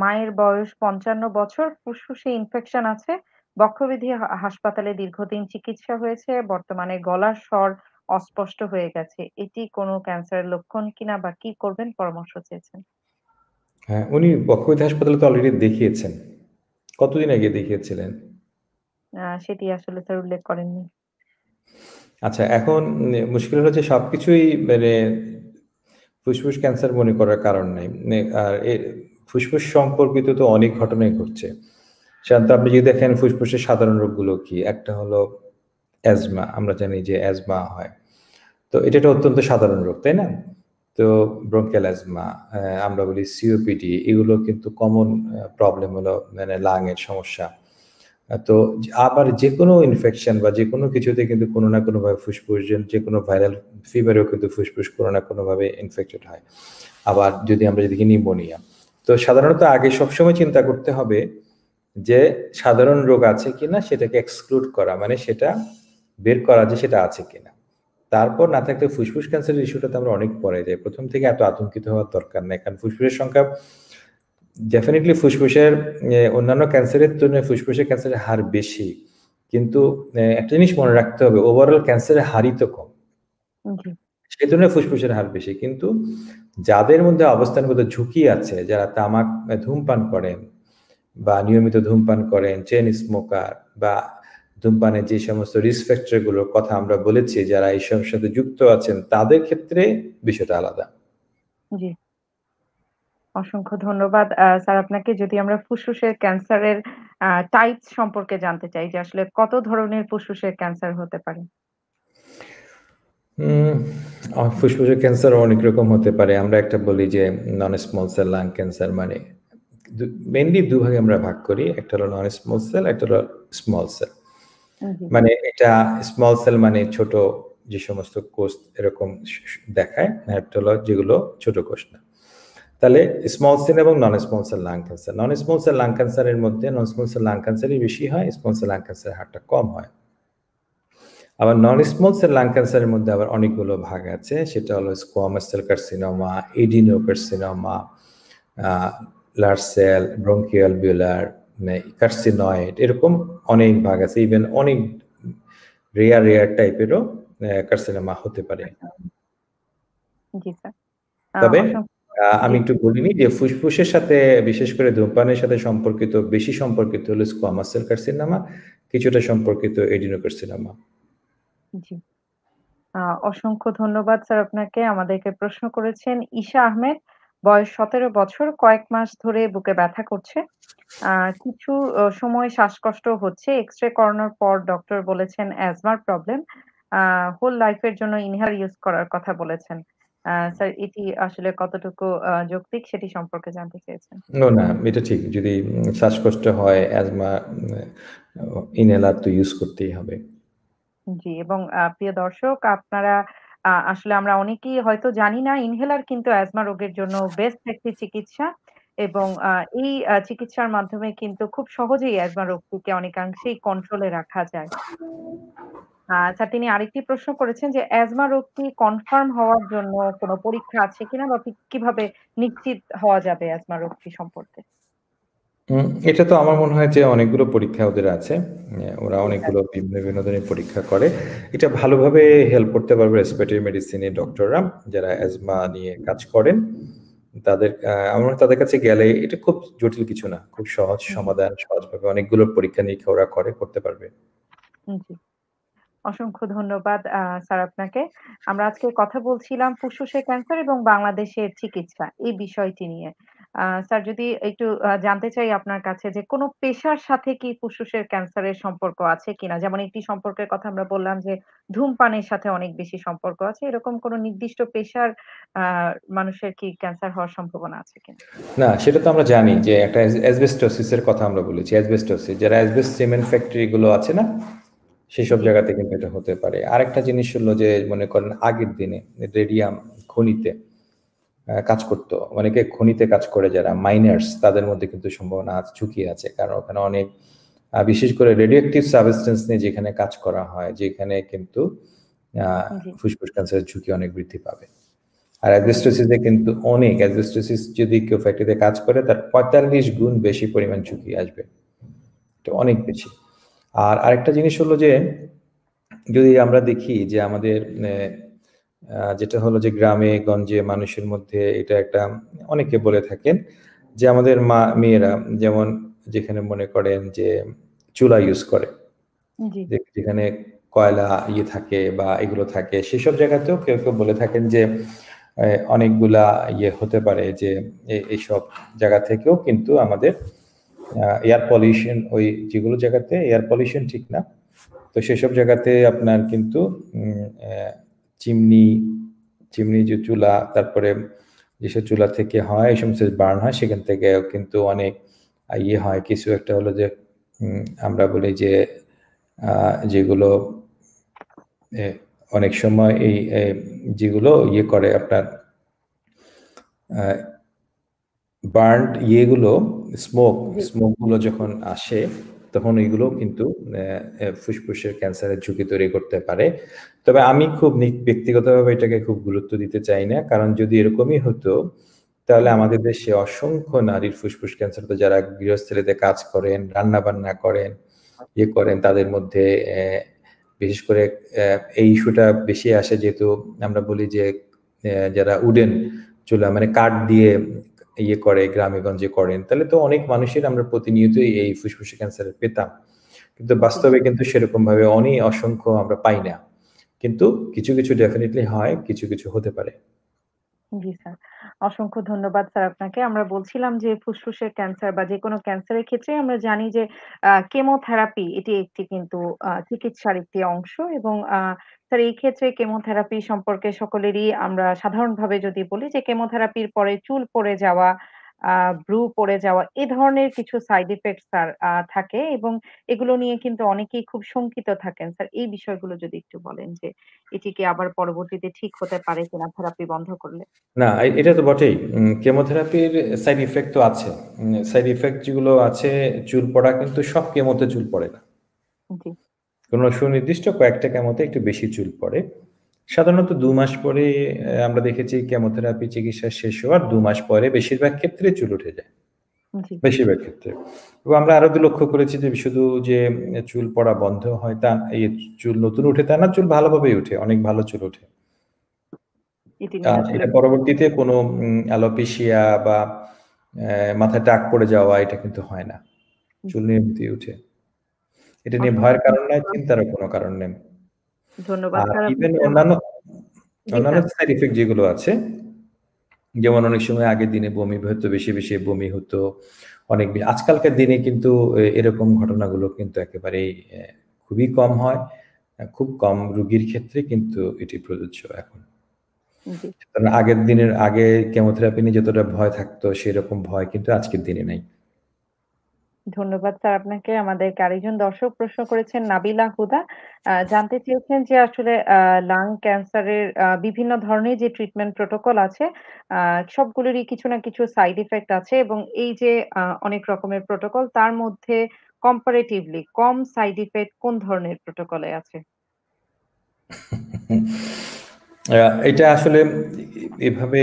মায়ের বয়স পঞ্চান্ন বছর ফুসফুসে ইনফেকশন আছে বক্ষবিধি হাসপাতালে দীর্ঘদিন চিকিৎসা হয়েছে বর্তমানে গলার স্বর অস্পষ্ট হয়ে গেছে এটি কোনো ক্যান্সারের লক্ষণ কিনা বা কি করবেন পরামর্শ চেয়েছেন হ্যাঁ উনি বক্ষব্যাধি হাসপাতালে তো অলরেডি দেখিয়েছেন কতদিন আগে দেখিয়েছিলেন সেটি আসলে স্যার উল্লেখ করেননি আচ্ছা এখন মুশকিল হচ্ছে কিছুই মানে ফুসফুস ক্যান্সার মনে করার কারণ নেই আর ফুসফুস সম্পর্কিত তো অনেক ঘটনাই ঘটছে সাধারণত আপনি যদি দেখেন ফুসফুসের সাধারণ রোগগুলো কি একটা হলো অ্যাজমা আমরা জানি যে অ্যাজমা হয় তো এটা একটা অত্যন্ত সাধারণ রোগ তাই না তো ব্রঙ্কেল অ্যাজমা আমরা বলি সিওপিডি এগুলো কিন্তু কমন প্রবলেম হলো মানে লাংয়ের সমস্যা তো আবার যে কোনো ইনফেকশন বা যে কোনো কিছুতে কিন্তু কোনো না কোনোভাবে ফুসফুস যে কোনো ভাইরাল ফিভারেও কিন্তু ফুসফুস কোনো না কোনোভাবে ইনফেক্টেড হয় আবার যদি আমরা যদি নিমোনিয়া তো সাধারণত আগে সবসময় চিন্তা করতে হবে যে সাধারণ রোগ আছে কিনা সেটাকে এক্সক্লুড করা মানে সেটা বের করা যে সেটা আছে কিনা তারপর না থাকলে ফুসফুস ক্যান্সারের ইস্যুটাতে আমরা অনেক পরে যাই প্রথম থেকে এত আতঙ্কিত হওয়ার দরকার নেই কারণ ফুসফুসের সংখ্যা ডেফিনেটলি ফুসফুসের অন্যান্য ক্যান্সারের তুলনায় ফুসফুসের ক্যান্সারের হার বেশি কিন্তু একটা জিনিস মনে রাখতে হবে ওভারঅল ক্যান্সারের হারই তো কম সেই তুলনায় ফুসফুসের হার বেশি কিন্তু যাদের মধ্যে অবস্থানগত ঝুঁকি আছে যারা তামাক ধূমপান করেন বা নিয়মিত ধূমপান করেন চেন স্মোকার বা ধূমপানের যে সমস্ত রিস্ক ফ্যাক্টরগুলোর কথা আমরা বলেছি যারা এই সব সাথে যুক্ত আছেন তাদের ক্ষেত্রে বিষয়টা আলাদা জি অসংখ্য ধন্যবাদ স্যার আপনাকে যদি আমরা ফুসফুসের ক্যান্সারের টাইপ সম্পর্কে জানতে চাই যে আসলে কত ধরনের ফুসফুসের ক্যান্সার হতে পারে ফুসফুসের ক্যান্সার অনেক রকম হতে পারে আমরা একটা বলি যে non small cell lung cancer মানে মেনলি দুভাগে আমরা ভাগ করি একটা হলো নন স্মল সেল একটা হলো স্মল সেল Mm-hmm. মানে এটা স্মল সেল মানে ছোট যে সমস্ত কোষ এরকম দেখায় যেগুলো ছোট কোষ না তাহলে স্মল সেল এবং non small cell lung cancer non small cell lung ক্যান্সারের মধ্যে নন স্মল সেল লাং ক্যান্সারই বেশি হয় স্মল সেল লাং ক্যান্সারের হারটা কম হয় আবার নন স্মল সেল লাং ক্যান্সারের মধ্যে আবার অনেকগুলো ভাগ আছে সেটা হলো squamous cell carcinoma adenocarcinoma carcinoma large cell bronchial বিউলার কার্সিনয়েড এরকম অনেক ভাগ আছে ইভেন অনেক রেয়ার রেয়ার টাইপেরও কার্সিনোমা হতে পারে তবে আমি একটু বলিনি যে ফুসফুসের সাথে বিশেষ করে ধূমপানের সাথে সম্পর্কিত বেশি সম্পর্কিত হলো স্কোয়ামাসেল কার্সিনামা কিছুটা সম্পর্কিত এডিনো কার্সিনামা অসংখ্য ধন্যবাদ স্যার আপনাকে আমাদেরকে প্রশ্ন করেছেন ঈশা আহমেদ বয়স সতেরো বছর কয়েক মাস ধরে বুকে ব্যথা করছে কিছু সময় শ্বাসকষ্ট হচ্ছে এক্স রে করানোর পর ডক্টর বলেছেন অ্যাজমার প্রবলেম হোল লাইফের জন্য ইনহেলার ইউজ করার কথা বলেছেন স্যার এটি আসলে কতটুকু যৌক্তিক সেটি সম্পর্কে জানতে চেয়েছেন না না এটা ঠিক যদি শ্বাসকষ্ট হয় অ্যাজমা ইনহেলার তো ইউজ করতেই হবে জি এবং প্রিয় দর্শক আপনারা আসলে আমরা অনেকেই হয়তো জানি না ইনহেলার কিন্তু অ্যাজমা রোগের জন্য বেস্ট একটি চিকিৎসা এবং এই চিকিৎসার মাধ্যমে কিন্তু খুব সহজেই অ্যাজমা রোগটিকে অনেকাংশেই কন্ট্রোলে রাখা যায় আচ্ছা তিনি আরেকটি প্রশ্ন করেছেন যে অ্যাজমা রোগটি কনফার্ম হওয়ার জন্য কোনো পরীক্ষা আছে কিনা বা কিভাবে নিশ্চিত হওয়া যাবে অ্যাজমা রোগটি সম্পর্কে এটা তো আমার মনে হয় যে অনেকগুলো পরীক্ষা ওদের আছে। ওরা অনেকগুলো আচ্ছা। বিভিন্ন বিভিন্ন ধরনের পরীক্ষা করে। এটা ভালোভাবে হেল্প করতে পারবে রেসপিরেটরি মেডিসিনের ডক্টররা যারা অ্যাজমা নিয়ে কাজ করেন। তাদের আমার তাদের কাছে গেলে এটা খুব জটিল কিছু না। খুব সহজ হুম। সমাধান, সহজভাবে অনেকগুলো পরীক্ষা-নিরীক্ষা ওরা করে, করতে পারবে। অসংখ্য ধন্যবাদ স্যার আপনাকে। আমরা আজকে কথা বলছিলাম ফুসফুসের ক্যান্সার এবং বাংলাদেশের চিকিৎসা এই বিষয়টি নিয়ে। স্যার যদি একটু জানতে চাই আপনার কাছে যে কোনো পেশার সাথে কি ফুসফুসের ক্যান্সারের সম্পর্ক আছে কিনা যেমন একটি সম্পর্কের কথা আমরা বললাম যে ধূমপানের সাথে অনেক বেশি সম্পর্ক আছে এরকম কোনো নির্দিষ্ট পেশার মানুষের কি ক্যান্সার হওয়ার সম্ভাবনা আছে কিনা না সেটা তো আমরা জানি যে একটা এর কথা আমরা বলেছি অ্যাসবেস্টোসিস যারা অ্যাসবেস্ট সিমেন্ট ফ্যাক্টরি গুলো আছে না সেসব জায়গাতে কিন্তু এটা হতে পারে আরেকটা জিনিস হলো যে মনে করেন আগের দিনে রেডিয়াম খনিতে কাজ করত অনেকে খনিতে কাজ করে যারা মাইনার্স তাদের মধ্যে কিন্তু সম্ভাবনা ঝুঁকি আছে কারণ ওখানে অনেক বিশেষ করে রেডিওঅ্যাক্টিভ সাবস্টেন্স নিয়ে যেখানে কাজ করা হয় যেখানে কিন্তু ফুসফুস ক্যান্সারের ঝুঁকি অনেক বৃদ্ধি পাবে আর অ্যাডভেস্টোসিসে কিন্তু অনেক অ্যাডভেস্টোসিস যদি কেউ ফ্যাক্টরিতে কাজ করে তার পঁয়তাল্লিশ গুণ বেশি পরিমাণ ঝুঁকি আসবে তো অনেক বেশি আর আরেকটা জিনিস হলো যে যদি আমরা দেখি যে আমাদের যেটা হলো যে গ্রামে গঞ্জে মানুষের মধ্যে এটা একটা অনেকে বলে থাকেন যে আমাদের মা মেয়েরা যেমন যেখানে মনে করেন যে চুলা ইউজ করে যেখানে কয়লা ইয়ে থাকে বা এগুলো থাকে সেসব জায়গাতেও কেউ কেউ বলে থাকেন যে অনেকগুলা ইয়ে হতে পারে যে এইসব জায়গা থেকেও কিন্তু আমাদের এয়ার পলিউশন ওই যেগুলো জায়গাতে এয়ার পলিউশন ঠিক না তো সেসব জায়গাতে আপনার কিন্তু চিমনি চিমনি যে চুলা তারপরে যেসব চুলা থেকে হয় এই সমস্ত বার্ন হয় সেখান থেকে কিন্তু অনেক ইয়ে হয় কিছু একটা হলো যে আমরা বলি যে যেগুলো অনেক সময় এই যেগুলো ইয়ে করে আপনার বার্ন ইয়েগুলো স্মোক স্মোকগুলো যখন আসে তখন এইগুলো কিন্তু ফুসফুসের ক্যান্সারের ঝুঁকি তৈরি করতে পারে তবে আমি খুব ব্যক্তিগতভাবে এটাকে খুব গুরুত্ব দিতে চাই না কারণ যদি এরকমই হতো তাহলে আমাদের দেশে অসংখ্য নারীর ফুসফুস ক্যান্সার তো যারা গৃহস্থলীতে কাজ করেন রান্না বান্না করেন ইয়ে করেন তাদের মধ্যে বিশেষ করে এই ইস্যুটা বেশি আসে যেহেতু আমরা বলি যে যারা উডেন চুলা মানে কাঠ দিয়ে ইয়ে করে গ্রামেগঞ্জে করেন তাহলে তো অনেক মানুষের আমরা প্রতিনিয়তই এই ফুসফুসে ক্যান্সার পেতাম কিন্তু বাস্তবে কিন্তু সেরকম ভাবে অনেক অসংখ্য আমরা পাই না কিন্তু কিছু কিছু ডেফিনেটলি হয় কিছু কিছু হতে পারে জি স্যার। অসংখ্য ধন্যবাদ স্যার আপনাকে। আমরা বলছিলাম যে ফুসফুসের ক্যান্সার বা যেকোনো ক্যান্সারের ক্ষেত্রে আমরা জানি যে আ কেমোথেরাপি এটি একটি কিন্তু আহ চিকিৎসার একটি অংশ এবং আহ স্যার এই ক্ষেত্রে কেমোথেরাপি সম্পর্কে সকলেরই আমরা সাধারণভাবে যদি বলি যে কেমোথেরাপির পরে চুল পড়ে যাওয়া ব্রু পড়ে যাওয়া এ ধরনের কিছু সাইড এফেক্ট স্যার থাকে এবং এগুলো নিয়ে কিন্তু অনেকেই খুব শঙ্কিত থাকেন স্যার এই বিষয়গুলো যদি একটু বলেন যে এটিকে আবার পরবর্তীতে ঠিক হতে পারে কিনা থেরাপি বন্ধ করলে না এটা তো বটেই কেমোথেরাপির সাইড ইফেক্ট তো আছে সাইড ইফেক্ট যেগুলো আছে চুল পড়া কিন্তু সব কেমোতে চুল পড়ে না কোনো সুনির্দিষ্ট কয়েকটা কেমোতে একটু বেশি চুল পড়ে সাধারণত দু মাস পরে আমরা দেখেছি কেমোথেরাপি চিকিৎসা শেষ হওয়ার দু মাস পরে বেশিরভাগ ক্ষেত্রে চুল উঠে যায় বেশিরভাগ ক্ষেত্রে এবং আমরা আরো লক্ষ্য করেছি যে শুধু যে চুল পড়া বন্ধ হয় তা এই চুল নতুন উঠে তা না চুল ভালোভাবেই উঠে অনেক ভালো চুল উঠে এটা পরবর্তীতে কোনো অ্যালোপেশিয়া বা মাথায় টাক পড়ে যাওয়া এটা কিন্তু হয় না চুল নিয়মিত উঠে এটা নিয়ে ভয়ের কারণ নয় চিন্তার কোনো কারণ নেই হ্যাঁ। যেগুলো আছে যেমন অনেক সময় আগের দিনে বমি হতো বেশি বেশি বমি হতো অনেক আজকালকার দিনে কিন্তু এরকম ঘটনাগুলো কিন্তু একেবারেই খুবই কম হয় খুব কম রুগীর ক্ষেত্রে কিন্তু এটি প্রযোজ্য এখন আগের দিনের আগে কেমোথেরাপি নিয়ে যতটা ভয় থাকতো সেরকম ভয় কিন্তু আজকের দিনে নাই ধন্যবাদ স্যার আপনাকে আমাদের আরেকজন দর্শক প্রশ্ন করেছেন নাবিলা হুদা জানতে চেয়েছেন যে আসলে লাং ক্যান্সারের বিভিন্ন ধরনের যে ট্রিটমেন্ট প্রোটোকল আছে সবগুলোরই কিছু না কিছু সাইড ইফেক্ট আছে এবং এই যে অনেক রকমের প্রোটোকল তার মধ্যে কম্পারেটিভলি কম সাইড ইফেক্ট কোন ধরনের প্রোটোকলে আছে (laughs) এটা আসলে এভাবে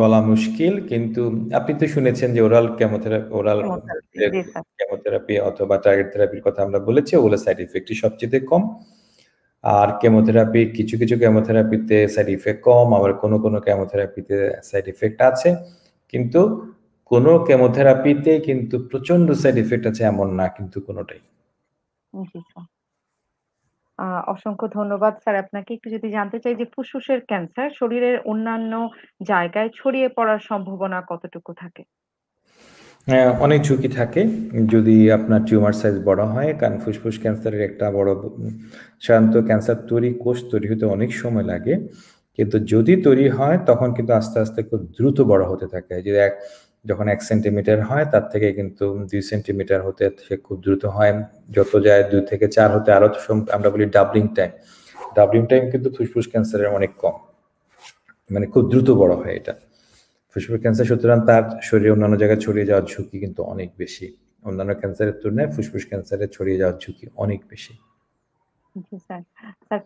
বলা মুশকিল কিন্তু আপনি তো শুনেছেন যে ওরাল কেমোথেরাপি ওরাল কেমোথেরাপি অথবা টার্গেট থেরাপির কথা আমরা বলেছি ওগুলো সাইড ইফেক্টই সবচেয়ে কম আর কেমোথেরাপি কিছু কিছু কেমোথেরাপিতে সাইড ইফেক্ট কম আবার কোনো কোনো কেমোথেরাপিতে সাইড ইফেক্ট আছে কিন্তু কোনো কেমোথেরাপিতে কিন্তু প্রচন্ড সাইড ইফেক্ট আছে এমন না কিন্তু কোনোটাই অসংখ্য ধন্যবাদ স্যার আপনাকে একটু যদি জানতে চাই যে ফুসফুসের ক্যান্সার শরীরের অন্যান্য জায়গায় ছড়িয়ে পড়ার সম্ভাবনা কতটুকু থাকে অনেক ঝুঁকি থাকে যদি আপনার টিউমার সাইজ বড় হয় কারণ ফুসফুস ক্যান্সারের একটা বড় সাধারণত ক্যান্সার তৈরি কোষ তৈরি হতে অনেক সময় লাগে কিন্তু যদি তৈরি হয় তখন কিন্তু আস্তে আস্তে খুব দ্রুত বড় হতে থাকে যদি এক যখন এক সেন্টিমিটার হয় তার থেকে কিন্তু দুই সেন্টিমিটার হতে সে খুব দ্রুত হয় যত যায় দুই থেকে চার হতে আরও আমরা বলি ডাবলিং টাইম ডাবলিং টাইম কিন্তু ফুসফুস ক্যান্সারের অনেক কম মানে খুব দ্রুত বড় হয় এটা ফুসফুস ক্যান্সার সুতরাং তার শরীরে অন্যান্য জায়গায় ছড়িয়ে যাওয়ার ঝুঁকি কিন্তু অনেক বেশি অন্যান্য ক্যান্সারের তুলনায় ফুসফুস ক্যান্সারে ছড়িয়ে যাওয়ার ঝুঁকি অনেক বেশি স্যার।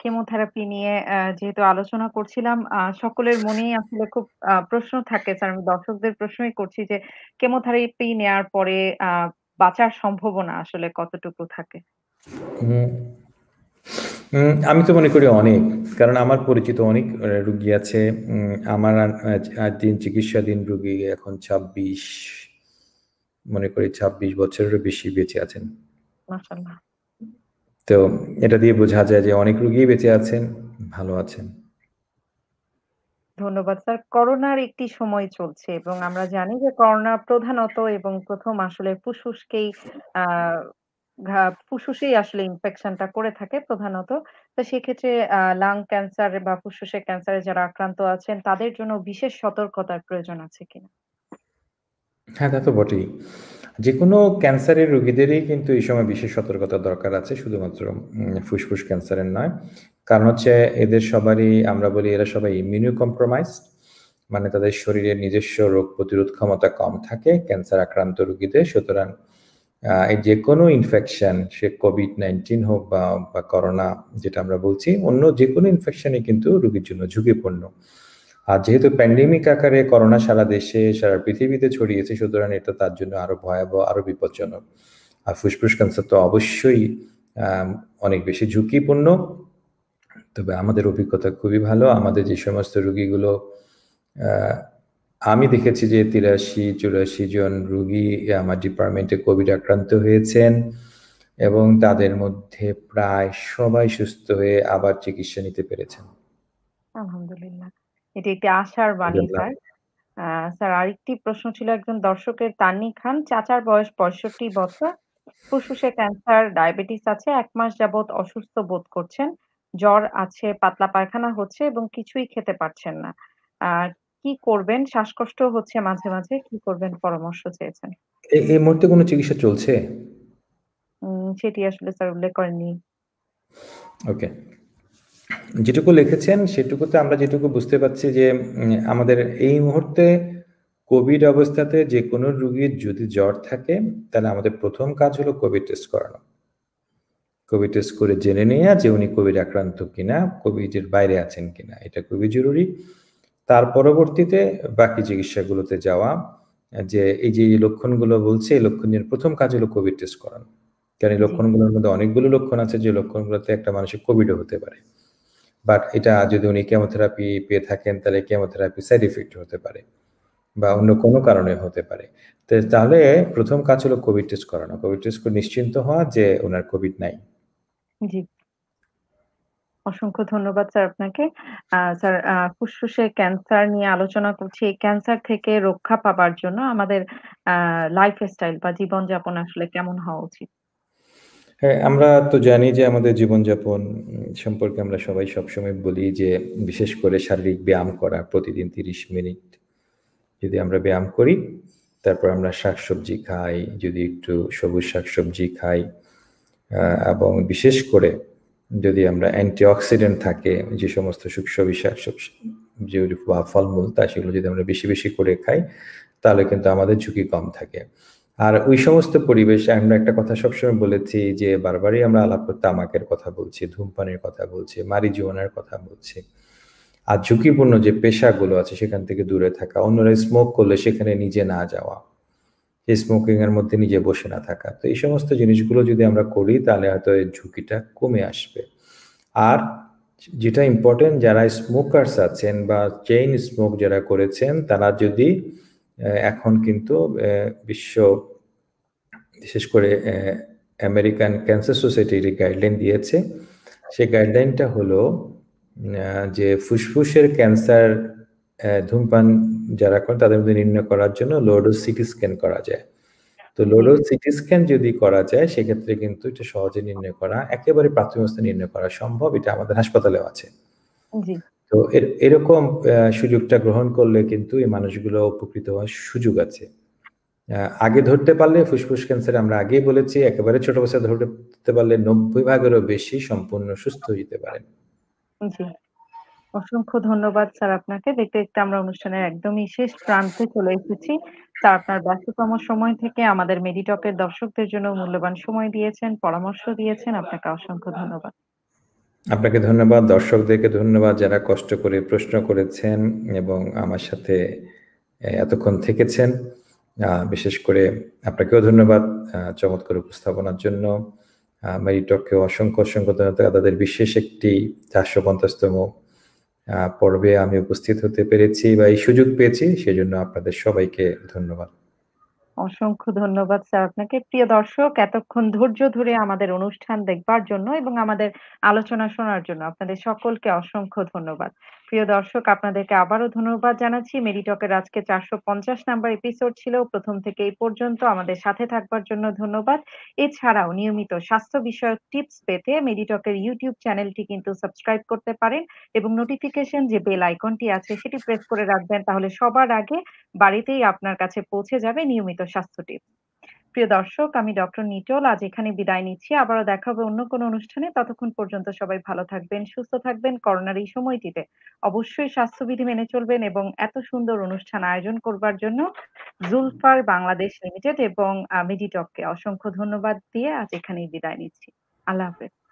কেমোথেরাপি নিয়ে যেহেতু আলোচনা করছিলাম সকলের মনেই আসলে খুব প্রশ্ন থাকে স্যার আমি দর্শকদের প্রশ্নই করছি যে কেমোথেরাপি নেওয়ার পরে বাঁচার সম্ভাবনা আসলে কতটুকু থাকে? আমি তো মনে করি অনেক। কারণ আমার পরিচিত অনেক রুগী আছে। উম আমার দিন চিকিৎসাধীন রুগী এখন ২৬ মনে করি ২৬ বছরেরও বেশি বেঁচে আছেন। মাশাআল্লাহ। তো এটা দিয়ে বোঝা যায় যে অনেক রোগী বেঁচে আছেন ভালো আছেন ধন্যবাদ স্যার করোনার একটি সময় চলছে এবং আমরা জানি যে করোনা প্রধানত এবং প্রথম আসলে ফুসফুসকেই ফুসফুসেই আসলে ইনফেকশনটা করে থাকে প্রধানত তো সেক্ষেত্রে লাং ক্যান্সার বা ফুসফুসের ক্যান্সারে যারা আক্রান্ত আছেন তাদের জন্য বিশেষ সতর্কতার প্রয়োজন আছে কিনা হ্যাঁ তা তো বটেই যে কোনো ক্যান্সারের রোগীদেরই কিন্তু এই সময় বিশেষ সতর্কতা দরকার আছে শুধুমাত্র ফুসফুস ক্যান্সারের নয় কারণ হচ্ছে এদের সবারই আমরা বলি এরা সবাই ইমিউনি কম্প্রোমাইজ মানে তাদের শরীরে নিজস্ব রোগ প্রতিরোধ ক্ষমতা কম থাকে ক্যান্সার আক্রান্ত রোগীদের সুতরাং এই যে কোনো ইনফেকশন সে কোভিড নাইন্টিন হোক বা করোনা যেটা আমরা বলছি অন্য যে কোনো ইনফেকশনই কিন্তু রোগীর জন্য ঝুঁকিপূর্ণ আর যেহেতু প্যান্ডেমিক আকারে করোনা সারা দেশে সারা পৃথিবীতে ছড়িয়েছে সুতরাং এটা তার জন্য আরো ভয়াবহ আরো বিপজ্জনক আর ফুসফুস ক্যান্সার তো অবশ্যই অনেক বেশি ঝুঁকিপূর্ণ তবে আমাদের অভিজ্ঞতা খুবই ভালো আমাদের যে সমস্ত রুগীগুলো আমি দেখেছি যে তিরাশি চুরাশি জন রুগী আমার ডিপার্টমেন্টে কোভিড আক্রান্ত হয়েছেন এবং তাদের মধ্যে প্রায় সবাই সুস্থ হয়ে আবার চিকিৎসা নিতে পেরেছেন আলহামদুলিল্লাহ এটি একটি আশার বাণী স্যার স্যার আরেকটি প্রশ্ন ছিল একজন দর্শকের তানি খান চাচার বয়স পঁয়ষট্টি বছর ফুসফুসে ক্যান্সার ডায়াবেটিস আছে এক মাস যাবৎ অসুস্থ বোধ করছেন জ্বর আছে পাতলা পায়খানা হচ্ছে এবং কিছুই খেতে পারছেন না কি করবেন শ্বাসকষ্ট হচ্ছে মাঝে মাঝে কি করবেন পরামর্শ চেয়েছেন এই মুহূর্তে কোনো চিকিৎসা চলছে সেটি আসলে স্যার উল্লেখ করেননি ওকে যেটুকু লিখেছেন সেটুকুতে আমরা যেটুকু বুঝতে পারছি যে আমাদের এই মুহূর্তে কোভিড অবস্থাতে যে কোনো রুগীর যদি জ্বর থাকে তাহলে আমাদের প্রথম কাজ হলো কোভিড টেস্ট করানো কোভিড টেস্ট করে জেনে নেওয়া যে উনি কোভিড আক্রান্ত কিনা কোভিডের বাইরে আছেন কিনা এটা খুবই জরুরি তার পরবর্তীতে বাকি চিকিৎসাগুলোতে যাওয়া যে এই যে লক্ষণগুলো বলছে এই লক্ষণের প্রথম কাজ হলো কোভিড টেস্ট করানো কারণ এই লক্ষণগুলোর মধ্যে অনেকগুলো লক্ষণ আছে যে লক্ষণগুলোতে একটা মানুষের কোভিডও হতে পারে বাট এটা যদি উনি কেমোথেরাপি পেয়ে থাকেন তাহলে কেমোথেরাপি সাইড ইফেক্ট হতে পারে বা অন্য কোনো কারণে হতে পারে তাহলে প্রথম কাজ হলো কোভিড টেস্ট করানো কোভিড টেস্ট করে নিশ্চিন্ত হওয়া যে ওনার কোভিড নাই জি অসংখ্য ধন্যবাদ স্যার আপনাকে স্যার ফুসফুসে ক্যান্সার নিয়ে আলোচনা করছি এই ক্যান্সার থেকে রক্ষা পাবার জন্য আমাদের লাইফস্টাইল বা জীবনযাপন আসলে কেমন হওয়া উচিত হ্যাঁ আমরা তো জানি যে আমাদের জীবনযাপন সম্পর্কে আমরা সবাই সবসময় বলি যে বিশেষ করে শারীরিক ব্যায়াম করা প্রতিদিন তিরিশ মিনিট যদি আমরা ব্যায়াম করি তারপর আমরা শাকসবজি খাই যদি একটু সবুজ শাকসবজি খাই এবং বিশেষ করে যদি আমরা অ্যান্টিঅক্সিডেন্ট থাকে যে সমস্ত শাক শাকসবজি যেগুলো বা ফলমূল তা সেগুলো যদি আমরা বেশি বেশি করে খাই তাহলে কিন্তু আমাদের ঝুঁকি কম থাকে আর ওই সমস্ত পরিবেশ আমরা একটা কথা সবসময় বলেছি যে বারবারই আমরা আলাপ তামাকের কথা বলছি ধূমপানের কথা বলছি জীবনের কথা বলছি আর ঝুঁকিপূর্ণ যে পেশাগুলো আছে সেখান থেকে দূরে থাকা অন্যরা স্মোক করলে সেখানে নিজে না যাওয়া স্মোকিং এর মধ্যে নিজে বসে না থাকা তো এই সমস্ত জিনিসগুলো যদি আমরা করি তাহলে হয়তো এই ঝুঁকিটা কমে আসবে আর যেটা ইম্পর্টেন্ট যারা স্মোকার্স আছেন বা চেইন স্মোক যারা করেছেন তারা যদি এখন কিন্তু বিশ্ব বিশেষ করে আমেরিকান ক্যান্সার সোসাইটির গাইডলাইন দিয়েছে সে গাইডলাইনটা হলো যে ফুসফুসের ক্যান্সার ধূমপান যারা করেন তাদের মধ্যে নির্ণয় করার জন্য লোডো সিটি স্ক্যান করা যায় তো লোডো সিটি স্ক্যান যদি করা যায় সেক্ষেত্রে কিন্তু এটা সহজে নির্ণয় করা একেবারে প্রাথমিক অবস্থায় নির্ণয় করা সম্ভব এটা আমাদের হাসপাতালেও আছে তো এরকম সুযোগটা গ্রহণ করলে কিন্তু এই মানুষগুলো উপকৃত হওয়ার সুযোগ আছে আগে ধরতে পারলে ফুসফুস ক্যান্সার আমরা আগেই বলেছি একেবারে ছোট বছর ধরতে পারলে নব্বই ভাগেরও বেশি সম্পূর্ণ সুস্থ হইতে পারেন অসংখ্য ধন্যবাদ স্যার আপনাকে দেখতে দেখতে আমরা অনুষ্ঠানের একদমই শেষ প্রান্তে চলে এসেছি স্যার আপনার ব্যস্ততম সময় থেকে আমাদের মেডিটকের দর্শকদের জন্য মূল্যবান সময় দিয়েছেন পরামর্শ দিয়েছেন আপনাকে অসংখ্য ধন্যবাদ আপনাকে ধন্যবাদ দর্শকদেরকে ধন্যবাদ যারা কষ্ট করে প্রশ্ন করেছেন এবং আমার সাথে এতক্ষণ থেকেছেন বিশেষ করে আপনাকেও ধন্যবাদ চমৎকার উপস্থাপনার জন্য মেরিটককেও অসংখ্য অসংখ্য ধন্যবাদ তাদের বিশেষ একটি চারশো পঞ্চাশতম পর্বে আমি উপস্থিত হতে পেরেছি বা এই সুযোগ পেয়েছি সেজন্য আপনাদের সবাইকে ধন্যবাদ অসংখ্য ধন্যবাদ স্যার আপনাকে প্রিয় দর্শক এতক্ষণ ধৈর্য ধরে আমাদের অনুষ্ঠান দেখবার জন্য এবং আমাদের আলোচনা শোনার জন্য আপনাদের সকলকে অসংখ্য ধন্যবাদ প্রিয় দর্শক আপনাদেরকে আবারও ধন্যবাদ জানাচ্ছি মেরিটকের আজকে চারশো পঞ্চাশ নাম্বার এপিসোড ছিল প্রথম থেকে এই পর্যন্ত আমাদের সাথে থাকবার জন্য ধন্যবাদ এছাড়াও নিয়মিত স্বাস্থ্য বিষয়ক টিপস পেতে মেরিটকের ইউটিউব চ্যানেলটি কিন্তু সাবস্ক্রাইব করতে পারেন এবং নোটিফিকেশন যে বেল আইকনটি আছে সেটি প্রেস করে রাখবেন তাহলে সবার আগে বাড়িতেই আপনার কাছে পৌঁছে যাবে নিয়মিত স্বাস্থ্য টিপস প্রিয় দর্শক আমি ডক্টর নিটল আজ এখানে বিদায় নিচ্ছি আবারও দেখা হবে অন্য কোনো অনুষ্ঠানে ততক্ষণ পর্যন্ত সবাই ভালো থাকবেন সুস্থ থাকবেন করোনার এই সময়টিতে অবশ্যই স্বাস্থ্যবিধি মেনে চলবেন এবং এত সুন্দর অনুষ্ঠান আয়োজন করবার জন্য জুলফার বাংলাদেশ লিমিটেড এবং মেডিটককে অসংখ্য ধন্যবাদ দিয়ে আজ এখানেই বিদায় নিচ্ছি আল্লাহ হাফেজ